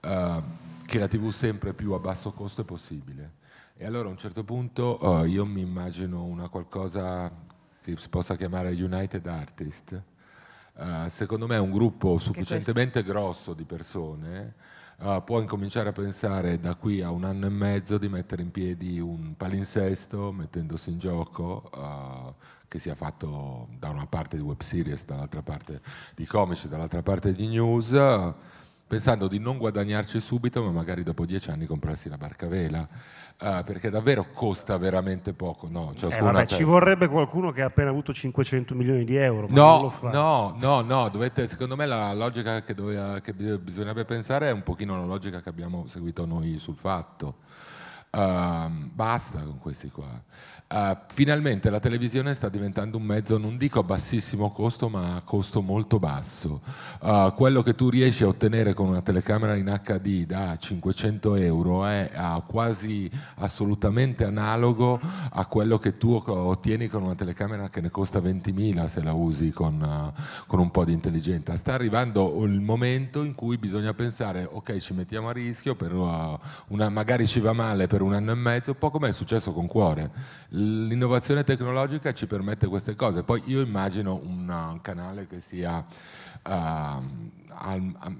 ah, che la TV sempre più a basso costo è possibile e allora a un certo punto oh, io mi immagino una qualcosa che si possa chiamare United Artist. Uh, secondo me un gruppo sufficientemente grosso di persone uh, può incominciare a pensare da qui a un anno e mezzo di mettere in piedi un palinsesto mettendosi in gioco uh, che sia fatto da una parte di web series, dall'altra parte di comici, dall'altra parte di news pensando di non guadagnarci subito, ma magari dopo dieci anni comprarsi la barca vela, uh, perché davvero costa veramente poco. No, eh, vabbè, ci vorrebbe qualcuno che ha appena avuto 500 milioni di euro. Ma no, no, no, no, dovete, secondo me la logica che, doveva, che bisognerebbe pensare è un pochino la logica che abbiamo seguito noi sul fatto. Ehm, basta con questi qua. Uh, finalmente la televisione sta diventando un mezzo, non dico a bassissimo costo, ma a costo molto basso. Uh, quello che tu riesci a ottenere con una telecamera in HD da 500 euro è ah, quasi assolutamente analogo a quello che tu ottieni con una telecamera che ne costa 20.000 se la usi con, eh, con un po' di intelligenza. Sta arrivando il momento in cui bisogna pensare, ok, ci mettiamo a rischio, per ah, una, magari ci va male per un anno e mezzo, un po' come è successo con Cuore. L'innovazione tecnologica ci permette queste cose. Poi io immagino un canale che sia... Uh,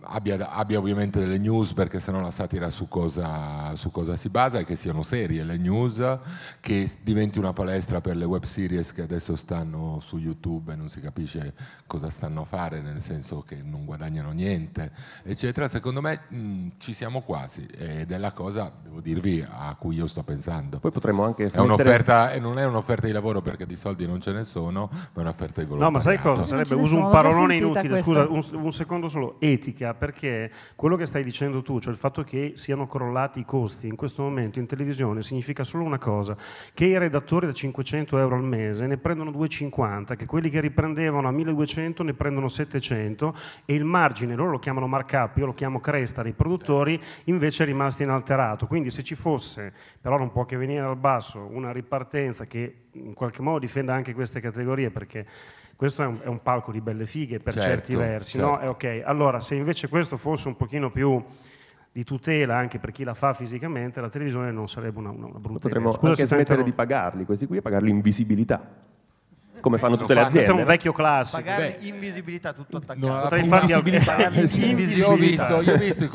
abbia, abbia, ovviamente delle news perché sennò la satira su cosa, su cosa, si basa e che siano serie le news, che diventi una palestra per le web series che adesso stanno su YouTube e non si capisce cosa stanno a fare, nel senso che non guadagnano niente, eccetera. Secondo me mh, mm, ci siamo quasi ed è la cosa, devo dirvi, a cui io sto pensando. Poi potremmo anche... È un'offerta, e non è un'offerta di lavoro perché di soldi non ce ne sono, ma è un'offerta di volontà. No, ma sai cosa? Sarebbe, uso un parolone inutile, scusa, un, un secondo solo solo etica, perché quello che stai dicendo tu, cioè il fatto che siano crollati i costi in questo momento in televisione, significa solo una cosa, che i redattori da 500 euro al mese ne prendono 250, che quelli che riprendevano a 1200 ne prendono 700 e il margine, loro lo chiamano markup, io lo chiamo cresta dei produttori, invece è rimasto inalterato. Quindi se ci fosse, però non può che venire dal basso, una ripartenza che in qualche modo difenda anche queste categorie, perché questo è un, è un, palco di belle fighe per certo, certi versi, certo. no? Eh, ok, allora se invece questo fosse un pochino più di tutela anche per chi la fa fisicamente, la televisione non sarebbe una, una brutta Potremmo Scusa anche smettere tentano... di pagarli, questi qui, e pagarli in visibilità come fanno tutte le aziende. Questo è un vecchio classico. Pagare Beh, invisibilità tutto attaccato. No, Potrei farvi invisibilità. Io ho visto, io ho visto, i,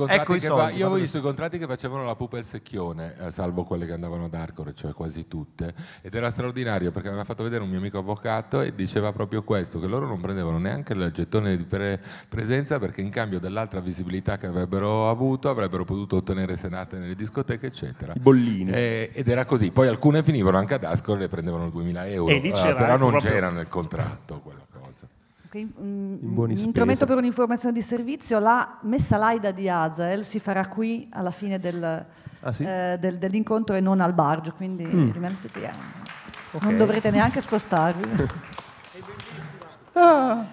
ecco contratti che facevano la pupa e il secchione, eh, salvo quelle che andavano ad Arcore, cioè quasi tutte. Ed era straordinario perché mi aveva fatto vedere un mio amico avvocato e diceva proprio questo, che loro non prendevano neanche il gettone di pre- presenza perché in cambio dell'altra visibilità che avrebbero avuto avrebbero potuto ottenere senate nelle discoteche, eccetera. I bollini. Eh, ed era così. Poi alcune finivano anche ad Ascoli e prendevano 2000 euro. E lì eh, c'era però non c'era era nel contratto quella cosa. Okay. Mm, mi intrometto per un'informazione di servizio, la messa laida di Azael si farà qui alla fine del, ah, sì? eh, del, dell'incontro e non al barge, quindi mm. rimanete qui. Eh. Okay. Non dovrete neanche spostarvi. ah.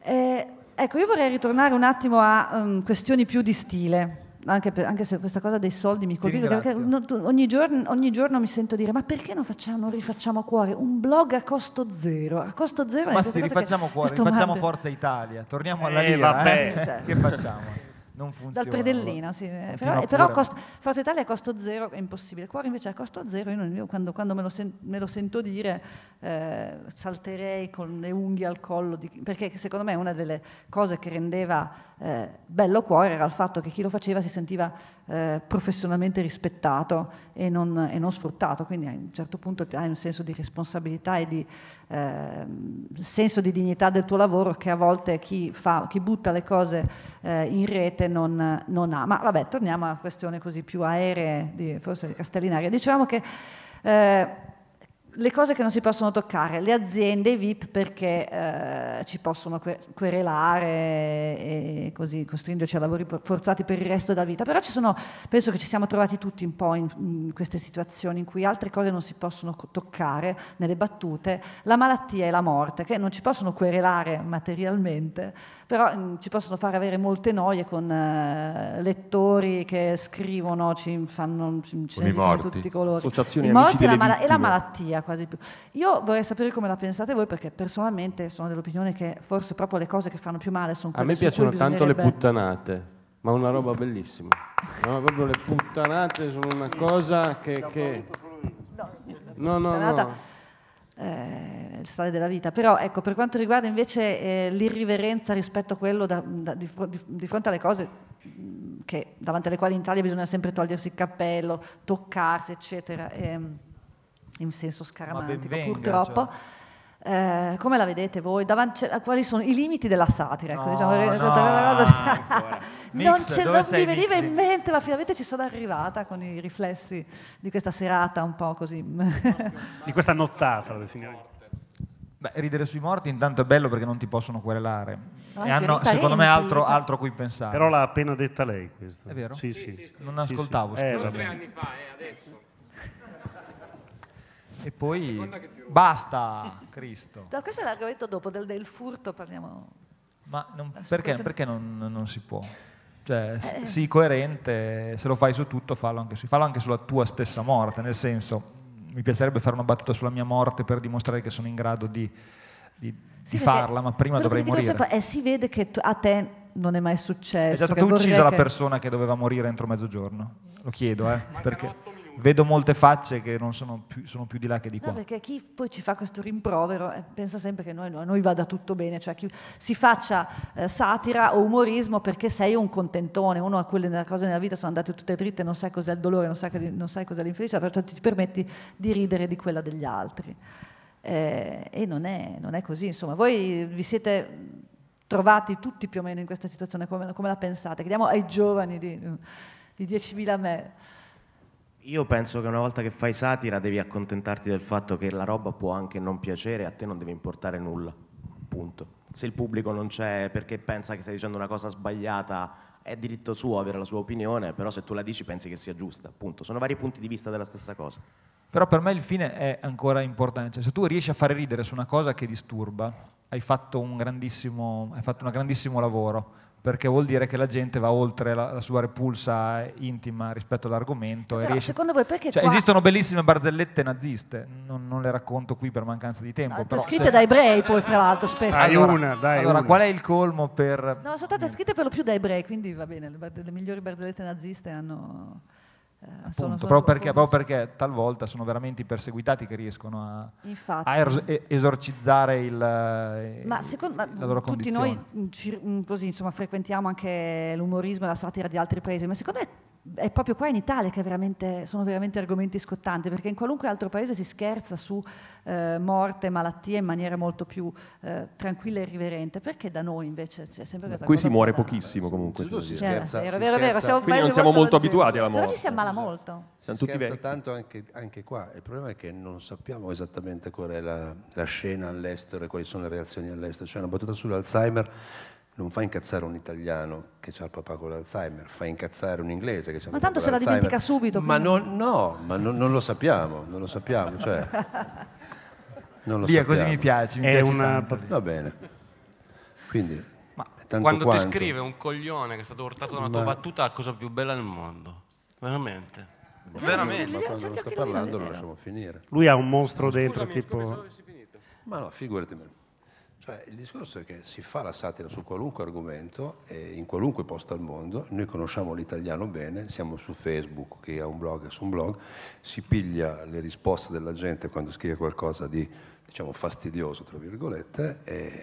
eh, ecco, io vorrei ritornare un attimo a um, questioni più di stile anche, per, anche, se questa cosa dei soldi mi colpisce, perché ogni, giorno, ogni, giorno, mi sento dire ma perché non, facciamo, non rifacciamo cuore? Un blog a costo zero, a costo zero Ma se rifacciamo cuore, rifacciamo mante... Forza Italia, torniamo eh, alla eh, lira, certo. eh? che facciamo? Non funziona. Dal predellino, sì. Però, eh, però costo, Forza Italia a costo zero è impossibile. Cuore invece a costo zero, io, non, io quando, quando me, lo sen, me, lo sento dire eh, salterei con le unghie al collo, di, perché secondo me è una delle cose che rendeva eh, bello cuore era il fatto che chi lo faceva si sentiva eh, professionalmente rispettato e non, e non, sfruttato, quindi a un certo punto hai un senso di responsabilità e di eh, senso di dignità del tuo lavoro che a volte chi, fa, chi butta le cose eh, in rete non, non, ha. Ma vabbè, torniamo a questioni così più aeree, di, forse castellinaria. Diciamo che eh, le cose che non si possono toccare, le aziende, i VIP perché eh, ci possono querelare e così costringerci a lavori forzati per il resto della vita, però ci sono, penso che ci siamo trovati tutti un po' in, in, queste situazioni in cui altre cose non si possono toccare nelle battute, la malattia e la morte che non ci possono querelare materialmente, però mh, mm, ci possono fare avere molte noie con eh, lettori che scrivono, ci fanno ci, ci di tutti i colori. Associazioni I morti e la, e la malattia quasi più. Io vorrei sapere come la pensate voi perché personalmente sono dell'opinione che forse proprio le cose che fanno più male sono quelle A me piacciono tanto le puttanate, ma una roba bellissima. No, proprio le puttanate sono una cosa che... che... No, no, no eh, le della vita. Però ecco, per quanto riguarda invece eh, l'irriverenza rispetto a quello da, da, di, di, fronte alle cose mm, che, davanti alle quali in Italia bisogna sempre togliersi il cappello, toccarsi, eccetera, ehm, in senso scaramantico purtroppo. Cioè. Eh, come la vedete voi? Davanti, quali sono i limiti della satira? Ecco, no, diciamo, no, non, ce, non mi veniva in mente, ma finalmente ci sono arrivata con i riflessi di questa serata un po' così. di questa nottata, signori. Beh, ridere sui morti intanto è bello perché non ti possono querelare. No, e hanno, secondo me, altro, altro cui pensare. Però l'ha appena detta lei questo. È vero? Sì, sì. sì, sì, sì. Non ascoltavo. Sì, eh, tre anni fa, eh, adesso. E poi basta Cristo. No, questo è l'argomento dopo, del, del furto parliamo. Ma non, perché, perché non, non, si può? Cioè, eh. sii coerente, se lo fai su tutto, fallo anche, su, fallo anche sulla tua stessa morte, nel senso, mi piacerebbe fare una battuta sulla mia morte per dimostrare che sono in grado di, di, sì, di farla, ma prima dovrei morire. Fa, eh, si vede che tu, a te non è mai successo. È già stata uccisa che... la persona che doveva morire entro mezzogiorno, lo chiedo, eh, perché vedo molte facce che non sono più, sono più, di là che di qua. No, perché chi poi ci fa questo rimprovero eh, pensa sempre che noi, a noi vada tutto bene, cioè chi si faccia eh, satira o umorismo perché sei un contentone, uno a quelle cose nella vita sono andate tutte dritte, non sai cos'è il dolore, non sai, non sai cos'è l'infelicità, perciò ti permetti di ridere di quella degli altri. Eh, e non è, non è così, insomma, voi vi siete trovati tutti più o meno in questa situazione, come, come la pensate? Chiediamo ai giovani di, di 10.000 me. Io penso che una volta che fai satira devi accontentarti del fatto che la roba può anche non piacere, e a te non deve importare nulla, punto. Se il pubblico non c'è perché pensa che stai dicendo una cosa sbagliata, è diritto suo avere la sua opinione, però se tu la dici pensi che sia giusta, appunto. Sono vari punti di vista della stessa cosa. Però per me il fine è ancora importante, cioè, se tu riesci a fare ridere su una cosa che disturba, hai fatto un grandissimo, hai fatto un grandissimo lavoro perché vuol dire che la gente va oltre la, la sua repulsa intima rispetto all'argomento. Però riesce... secondo voi perché cioè, qua... Esistono bellissime barzellette naziste, non, non, le racconto qui per mancanza di tempo. No, però, scritte se... da ebrei poi, tra l'altro, spesso. Dai allora, una, dai allora una. qual è il colmo per... No, sono state scritte per lo più da ebrei, quindi va bene, le, bar... le migliori barzellette naziste hanno... Eh, Appunto, sono, proprio, perché, proprio, perché, talvolta sono veramente i perseguitati che riescono a, a esorcizzare il, eh, ma secondo, ma la loro condizione. Tutti noi ci, mm, così, insomma, frequentiamo anche l'umorismo e la satira di altri paesi, ma secondo me è proprio qua in Italia che veramente, sono veramente argomenti scottanti, perché in qualunque altro paese si scherza su eh, morte, malattie in maniera molto più eh, tranquilla e riverente, perché da noi invece c'è sempre questa Qui si muore da... pochissimo comunque. Sì, si scherza, certo, vero, si vero, scherza. Vero, Quindi non siamo molto abituati alla morte. Però ci si ammala molto. Siamo si tutti scherza tanto anche, anche, qua, il problema è che non sappiamo esattamente qual è la, la scena all'estero e quali sono le reazioni all'estero. C'è cioè una battuta sull'Alzheimer non fa incazzare un italiano che ha il papà con l'Alzheimer, fa incazzare un inglese che ha il papà con l'Alzheimer. Ma tanto se la dimentica subito. Ma non, no, ma non, non, lo sappiamo, non lo sappiamo. Cioè, non lo Via, sappiamo. così mi piace. Mi È piace una... Va bene. Quindi, quando quanto. ti scrive un coglione che è stato urtato da una ma... tua battuta, la cosa più bella del mondo. Veramente. Eh, ma veramente. Ma quando non sta parlando lo lasciamo finire. Lui ha un mostro dentro, Scusami, tipo... Ma no, figurati. Cioè, il discorso è che si fa la satira su qualunque argomento, in qualunque posto al mondo, noi conosciamo l'italiano bene, siamo su Facebook, chi ha un blog è su un blog, si piglia le risposte della gente quando scrive qualcosa di, diciamo, fastidioso, tra virgolette, e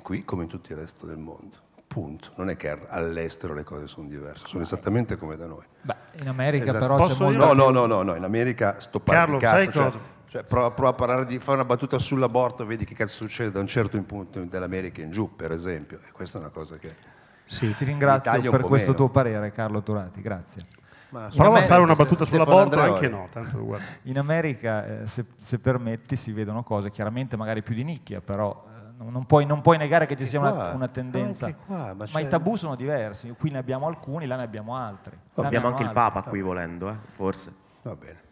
qui come in tutto il resto del mondo. Punto. Non è che all'estero le cose sono diverse, sono esattamente come da noi. Beh, in America esatto. però Posso c'è molto... No, no, no, no, in America sto parlando di cazzo. Sai cioè, cosa? Cioè, prova, prova, a parlare di fare una battuta sull'aborto, vedi che cazzo succede da un certo punto dell'America in giù, per esempio. E questa è una cosa che. Sì, ti ringrazio per questo meno. tuo parere, Carlo Turati, grazie. Ma Prova America, a fare una battuta sull'aborto, anche no. Tanto, in America, eh, se, se, permetti, si vedono cose chiaramente magari più di nicchia, però eh, non, puoi, non puoi, negare che ci sia qua, una, una, tendenza. Qua, ma, ma i tabù sono diversi, qui ne abbiamo alcuni, là ne abbiamo altri. Oh, abbiamo, abbiamo anche altri. il Papa qui volendo, eh, forse. Va bene.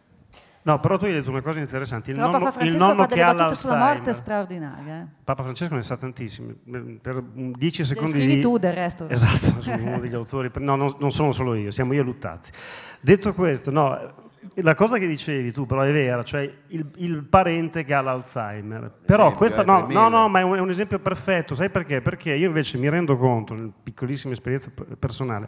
No, però tu hai detto una cosa interessante. Il nonno, Papa nonno, Francesco il nonno fa delle battute sulla morte straordinarie. Eh. Papa Francesco ne sa tantissime. Per 10 secondi. Le scrivi di... tu del resto. Esatto, sono uno degli autori. No, non, non, sono solo io, siamo io Luttazzi. Detto questo, no, la cosa che dicevi tu però è vera, cioè il, il parente che ha l'Alzheimer. Esempio, però questa eh, no, no, no, ma è un, è un esempio perfetto, sai perché? Perché io invece mi rendo conto, piccolissima esperienza personale,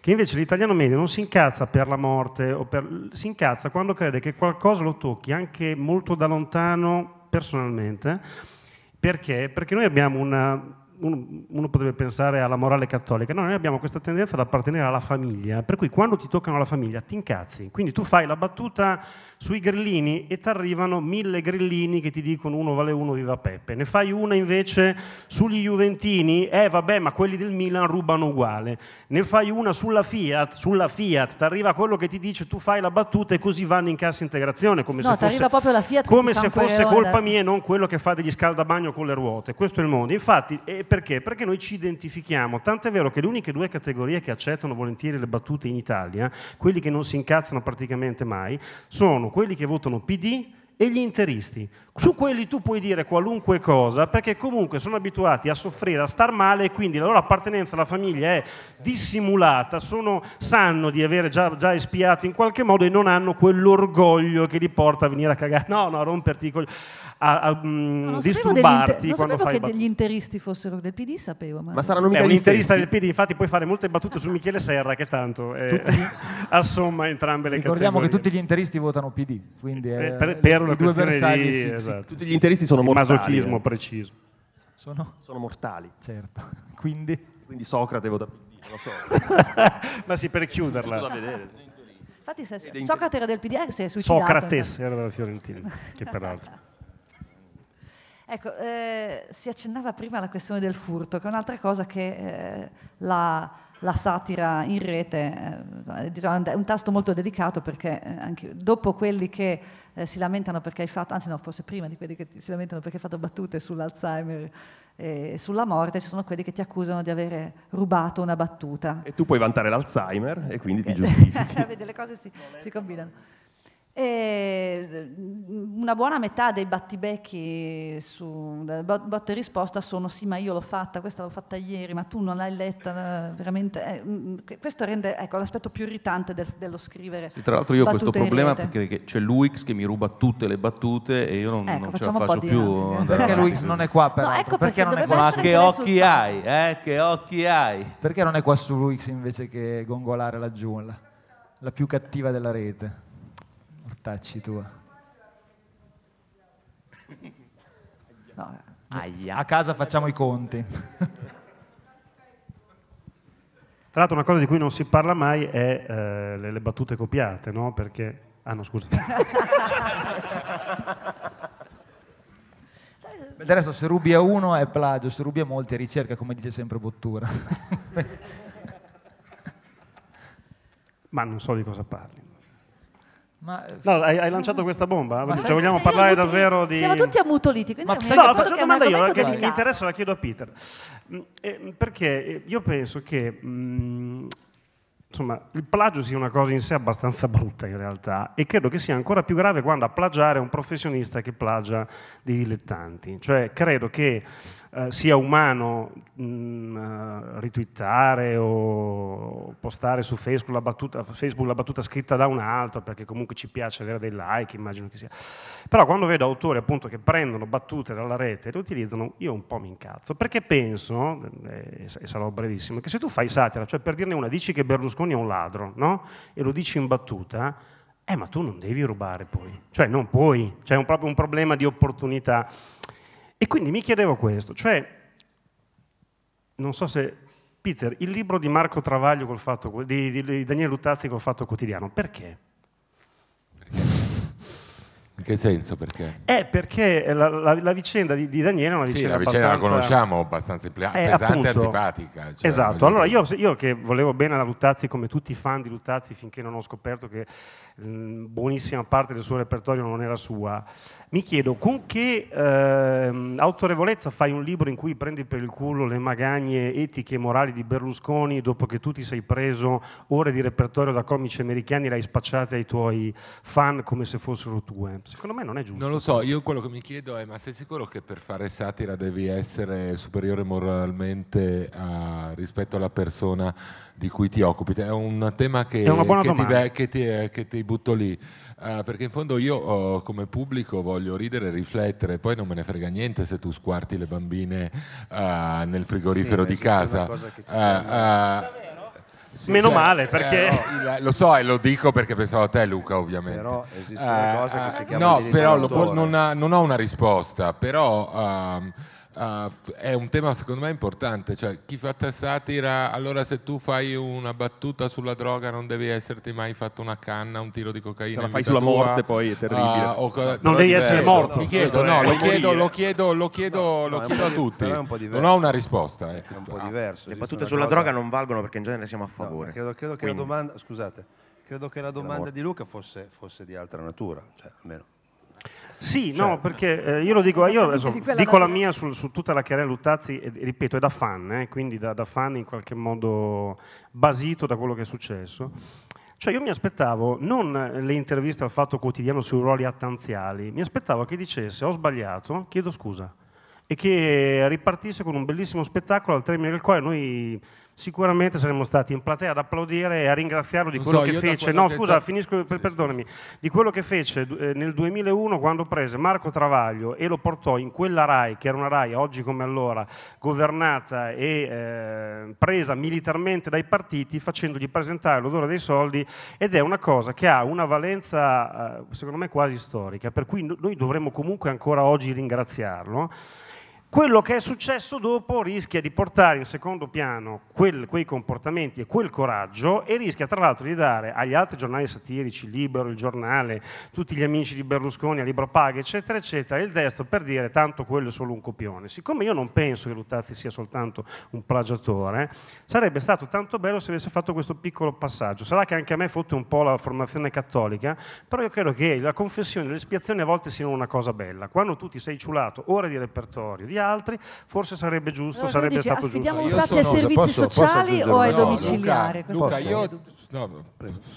che invece l'italiano medio non si incazza per la morte, per, si incazza quando crede che qualcosa lo tocchi anche molto da lontano personalmente. Perché? Perché noi abbiamo una uno, potrebbe pensare alla morale cattolica, no, noi abbiamo questa tendenza ad appartenere alla famiglia, per cui quando ti toccano la famiglia ti incazzi, quindi tu fai la battuta sui grillini e ti arrivano mille grillini che ti dicono uno vale uno, viva Peppe. Ne fai una invece sugli Juventini, eh vabbè, ma quelli del Milan rubano uguale. Ne fai una sulla Fiat, sulla Fiat, ti arriva quello che ti dice tu fai la battuta e così vanno in cassa integrazione, come no, se fosse, proprio la Fiat come se fosse colpa mia e non quello che fa degli scaldabagno con le ruote. Questo è il mondo. Infatti, eh, perché? Perché noi ci identifichiamo, tant'è vero che le uniche due categorie che accettano volentieri le battute in Italia, quelli che non si incazzano praticamente mai, sono quelli che votano PD e gli interisti su quelli tu puoi dire qualunque cosa perché comunque sono abituati a soffrire, a star male e quindi la loro appartenenza alla famiglia è dissimulata, sono, sanno di avere già, già, espiato in qualche modo e non hanno quell'orgoglio che li porta a venire a cagare, no, no, a romperti i coglioni. A, a mm, no, disturbarti quando fai che degli interisti fossero del PD sapevo ma, ma saranno mica Beh, un interista del PD infatti puoi fare molte battute su Michele Serra che tanto eh, assomma entrambe le ricordiamo categorie ricordiamo che tutti gli interisti votano PD quindi eh, eh, per, per una questione di, esatto. tutti gli interisti sono Il masochismo eh. preciso. Sono? sono? mortali. Certo. Quindi? Quindi Socrate vota PD, lo so. Ma sì, per chiuderla. Tutto da vedere. Infatti se, Socrate era del PD, eh, si è suicidato. Socrates era della Fiorentina, che peraltro... Ecco, eh, si accennava prima alla questione del furto, che è un'altra cosa che eh, la, la, satira in rete eh, diciamo, è un tasto molto delicato perché eh, dopo quelli che eh, si lamentano perché hai fatto, anzi no, forse prima di quelli che si lamentano perché hai fatto battute sull'Alzheimer e sulla morte, ci sono quelli che ti accusano di avere rubato una battuta. E tu puoi vantare l'Alzheimer e quindi ti eh, giustifichi. Vedi, le cose si, si combinano. E mm, una buona metà dei battibecchi su botte e risposta sono sì ma io l'ho fatta, questa l'ho fatta ieri, ma tu non l'hai letta, eh, veramente... Eh, mm, mm, questo rende ecco, l'aspetto più irritante del, dello scrivere. Sì, tra l'altro io ho questo problema perché c'è Luix che mi ruba tutte le battute e io non, ecco, non ce la faccio più. Ecco, perché, perché non è qua peraltro? No, ecco perché, perché qua? Ma che occhi hai, eh? Che occhi hai? Perché non è qua su Luix invece che gongolare la La più cattiva della rete mortacci tua. No, eh. a casa facciamo i conti. Tra l'altro una cosa di cui non si parla mai è eh, le, le, battute copiate, no? Perché... Ah no, scusa. Del resto, se rubi a uno è plagio, se rubi a molti è ricerca, come dice sempre Bottura. Ma non so di cosa parli. Ma, no, hai, hai, lanciato questa bomba? Cioè, vogliamo parlare avuto, davvero di. Siamo tutti ammutoliti. Quindi ma, sai, no, faccio una domanda io, perché mi interessa, la chiedo a Peter. Eh, eh, perché eh, io penso che. Mh, mm, insomma, il plagio sia una cosa in sé abbastanza brutta in realtà e credo che sia ancora più grave quando a plagiare un professionista che plagia dei dilettanti. Cioè, credo che eh, sia umano mh, mm, eh, ritwittare o postare su Facebook la, battuta, Facebook la, battuta, scritta da un altro, perché comunque ci piace avere dei like, immagino che sia. Però quando vedo autori appunto che prendono battute dalla rete e le utilizzano, io un po' mi incazzo, perché penso, eh, e sarò brevissimo, che se tu fai satira, cioè per dirne una, dici che Berlusconi è un ladro, no? E lo dici in battuta, eh, ma tu non devi rubare poi, cioè non puoi, c'è cioè, un, proprio un problema di opportunità. E quindi mi chiedevo questo, cioè, non so se, Peter, il libro di Marco Travaglio col fatto, di, di, di Daniele Luttazzi col Fatto Quotidiano, perché? In che senso perché? È eh, perché la, la, la vicenda di, di, Daniele è una vicenda. Sì, la vicenda la conosciamo abbastanza pl- eh, pesante e antipatica. Cioè esatto, allora io, io, che volevo bene alla Luttazzi come tutti i fan di Luttazzi finché non ho scoperto che mh, buonissima parte del suo repertorio non era sua, mi chiedo con che eh, autorevolezza fai un libro in cui prendi per il culo le magagne etiche e morali di Berlusconi dopo che tu ti sei preso ore di repertorio da comici americani e le hai spacciate ai tuoi fan come se fossero tue. Secondo me non è giusto. Non lo so, io quello che mi chiedo è ma sei sicuro che per fare satira devi essere superiore moralmente a, ah, rispetto alla persona di cui ti occupi? È un tema che, che ti, che, ti, che ti butto lì. Uh, perché in fondo io oh, come pubblico voglio ridere e riflettere, poi non me ne frega niente se tu squarti le bambine uh, nel frigorifero sì, di casa. Ah, sì, Meno cioè, male eh, perché... Eh, no, lo so e lo dico perché pensavo a te Luca ovviamente. Però esistono eh, cose che si chiamano... No, però lo, non, ha, non, ho una risposta, però... Um, Uh, è un tema secondo me importante, cioè chi fa satira, allora se tu fai una battuta sulla droga non devi esserti mai fatto una canna, un tiro di cocaina. Se la fai sulla tua, morte poi è terribile. Uh, o, non devi diverso. essere morto. Mi chiedo, no, lo, chiedo, lo chiedo, lo chiedo, no, lo chiedo a tutti. Non ho una risposta. Ecco. È un po' diverso. Le battute sulla cosa... droga non valgono perché in genere siamo a favore. No, credo, credo, che domanda, scusate, credo, che la domanda, di Luca fosse, fosse di altra natura, cioè, almeno sì, cioè, no, perché eh, io lo dico, io adesso dico la mia su, su tutta la Chiarella Luttazzi, e, ripeto, è da fan, eh, quindi da, da, fan in qualche modo basito da quello che è successo. Cioè io mi aspettavo non le interviste al Fatto Quotidiano sui ruoli attanziali, mi aspettavo che dicesse ho sbagliato, chiedo scusa, e che ripartisse con un bellissimo spettacolo al termine del quale noi sicuramente saremmo stati in platea ad applaudire e a ringraziarlo di quello so, che fece, no che scusa, finisco, per, perdonami, di quello che fece eh, nel 2001 quando prese Marco Travaglio e lo portò in quella RAI, che era una RAI oggi come allora, governata e eh, presa militarmente dai partiti, facendogli presentare l'odore dei soldi ed è una cosa che ha una valenza, eh, secondo me, quasi storica, per cui noi dovremmo comunque ancora oggi ringraziarlo quello che è successo dopo rischia di portare in secondo piano quel, quei comportamenti e quel coraggio e rischia tra l'altro di dare agli altri giornali satirici, Libero, il giornale, tutti gli amici di Berlusconi, a Libro Paga, eccetera, eccetera, il testo per dire tanto quello è solo un copione. Siccome io non penso che Luttazzi sia soltanto un plagiatore, sarebbe stato tanto bello se avesse fatto questo piccolo passaggio. Sarà che anche a me fotte un po' la formazione cattolica, però io credo che la confessione e l'espiazione a volte siano una cosa bella. Quando tu ti sei ciulato ore di repertorio, di altri, forse sarebbe giusto, allora, sarebbe dici, stato giusto. Affidiamo dati ai servizi posso, sociali posso o è no, domiciliare? Luca, Luca io no,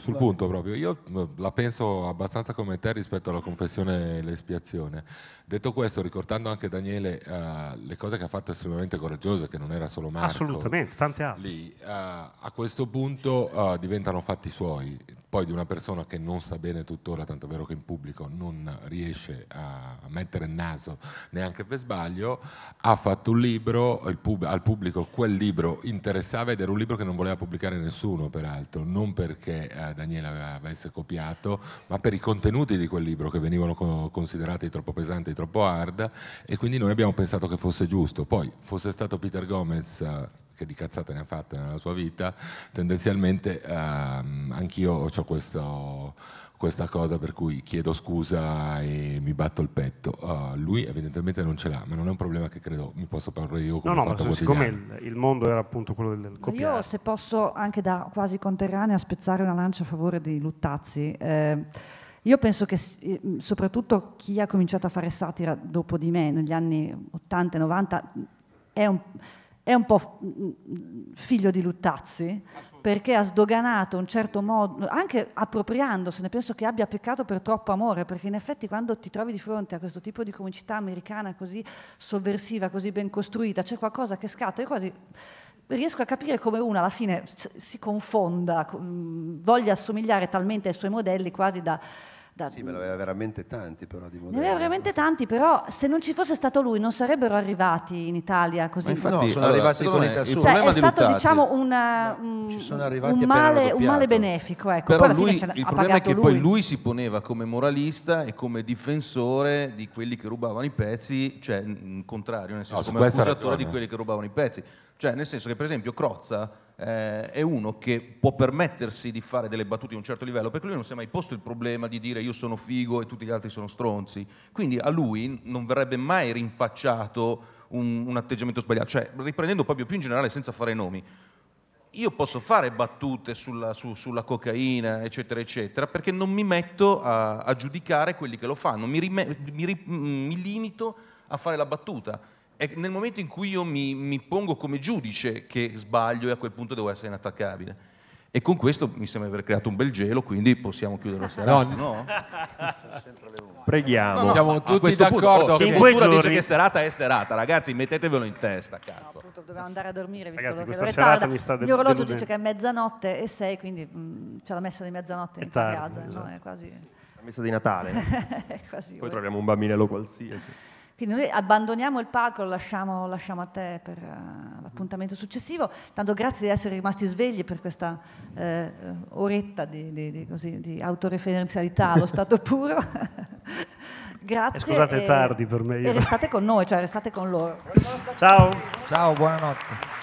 sul punto proprio, io mm, la penso abbastanza come te rispetto alla confessione e l'espiazione. Detto questo, ricordando anche Daniele uh, le cose che ha fatto estremamente coraggiose, che non era solo Marco. Assolutamente, tante altre. Lì, uh, a questo punto uh, diventano fatti suoi poi di una persona che non sa bene tuttora, tanto vero che in pubblico non riesce a mettere il naso neanche per sbaglio, ha fatto un libro, pub- al pubblico quel libro interessava ed era un libro che non voleva pubblicare nessuno peraltro, non perché eh, Daniela avesse copiato, ma per i contenuti di quel libro che venivano co- considerati troppo pesanti, troppo hard e quindi noi abbiamo pensato che fosse giusto. Poi fosse stato Peter Gomez... Eh, che di cazzate ne ha fatte nella sua vita, tendenzialmente ehm, anch'io ho questo, questa cosa per cui chiedo scusa e mi batto il petto. Uh, lui evidentemente non ce l'ha, ma non è un problema che credo mi posso parlare io come No, no, ma siccome il, il, mondo era appunto quello del copiare. Io se posso anche da quasi conterranea spezzare una lancia a favore di Luttazzi, eh, io penso che soprattutto chi ha cominciato a fare satira dopo di me negli anni 80-90 è un è un po' mm, mm, figlio di Luttazzi perché ha sdoganato un certo modo, anche appropriandosene, penso che abbia peccato per troppo amore, perché in effetti quando ti trovi di fronte a questo tipo di comicità americana così sovversiva, così ben costruita, c'è qualcosa che scatta, e quasi riesco a capire come uno alla fine si confonda, mm, voglia assomigliare talmente ai suoi modelli quasi da da... Sì, ma ne aveva veramente tanti però di modelli. Ne aveva veramente tanti, però se non ci fosse stato lui non sarebbero arrivati in Italia così. Ma infatti, no, sono allora, arrivati con l'età sua. Cioè, è stato diciamo una, un, mm, male, un, male, benefico. Ecco. Però lui, il problema è che lui. poi lui si poneva come moralista e come difensore di quelli che rubavano i pezzi, cioè contrario, nel senso no, come accusatore ragione. di quelli che rubavano i pezzi. Cioè nel senso che per esempio Crozza eh, è uno che può permettersi di fare delle battute a un certo livello, perché lui non si è mai posto il problema di dire io sono figo e tutti gli altri sono stronzi. Quindi a lui non verrebbe mai rinfacciato un, un atteggiamento sbagliato. Cioè, riprendendo proprio più in generale senza fare nomi, io posso fare battute sulla, su, sulla, cocaina, eccetera, eccetera, perché non mi metto a, a giudicare quelli che lo fanno, mi, rime, mi, mm, mi, limito a fare la battuta è nel momento in cui io mi, mi, pongo come giudice che sbaglio e a quel punto devo essere inattaccabile. E con questo mi sembra di aver creato un bel gelo, quindi possiamo chiudere la serata, no? no? Preghiamo. No, siamo tutti d'accordo. Punto, oh, qualcuno dice che serata è serata, ragazzi, mettetevelo in testa, cazzo. No, appunto, dovevo andare a dormire, visto ragazzi, questa serata mi sta del- Il mio orologio dice che è mezzanotte e sei, quindi mh, mm, ce l'ha messa di mezzanotte in tardi, casa, esatto. no? È quasi... La messa di Natale. Poi troviamo un bambinello qualsiasi. Quindi noi abbandoniamo il palco, lo lasciamo, lasciamo a te per uh, l'appuntamento successivo. Tanto grazie di essere rimasti svegli per questa uh, oretta di, di, di, così, di autoreferenzialità allo stato puro. Eh, grazie. E scusate, è tardi per me. Io. E restate con noi, cioè restate con loro. Ciao. Ciao, buonanotte.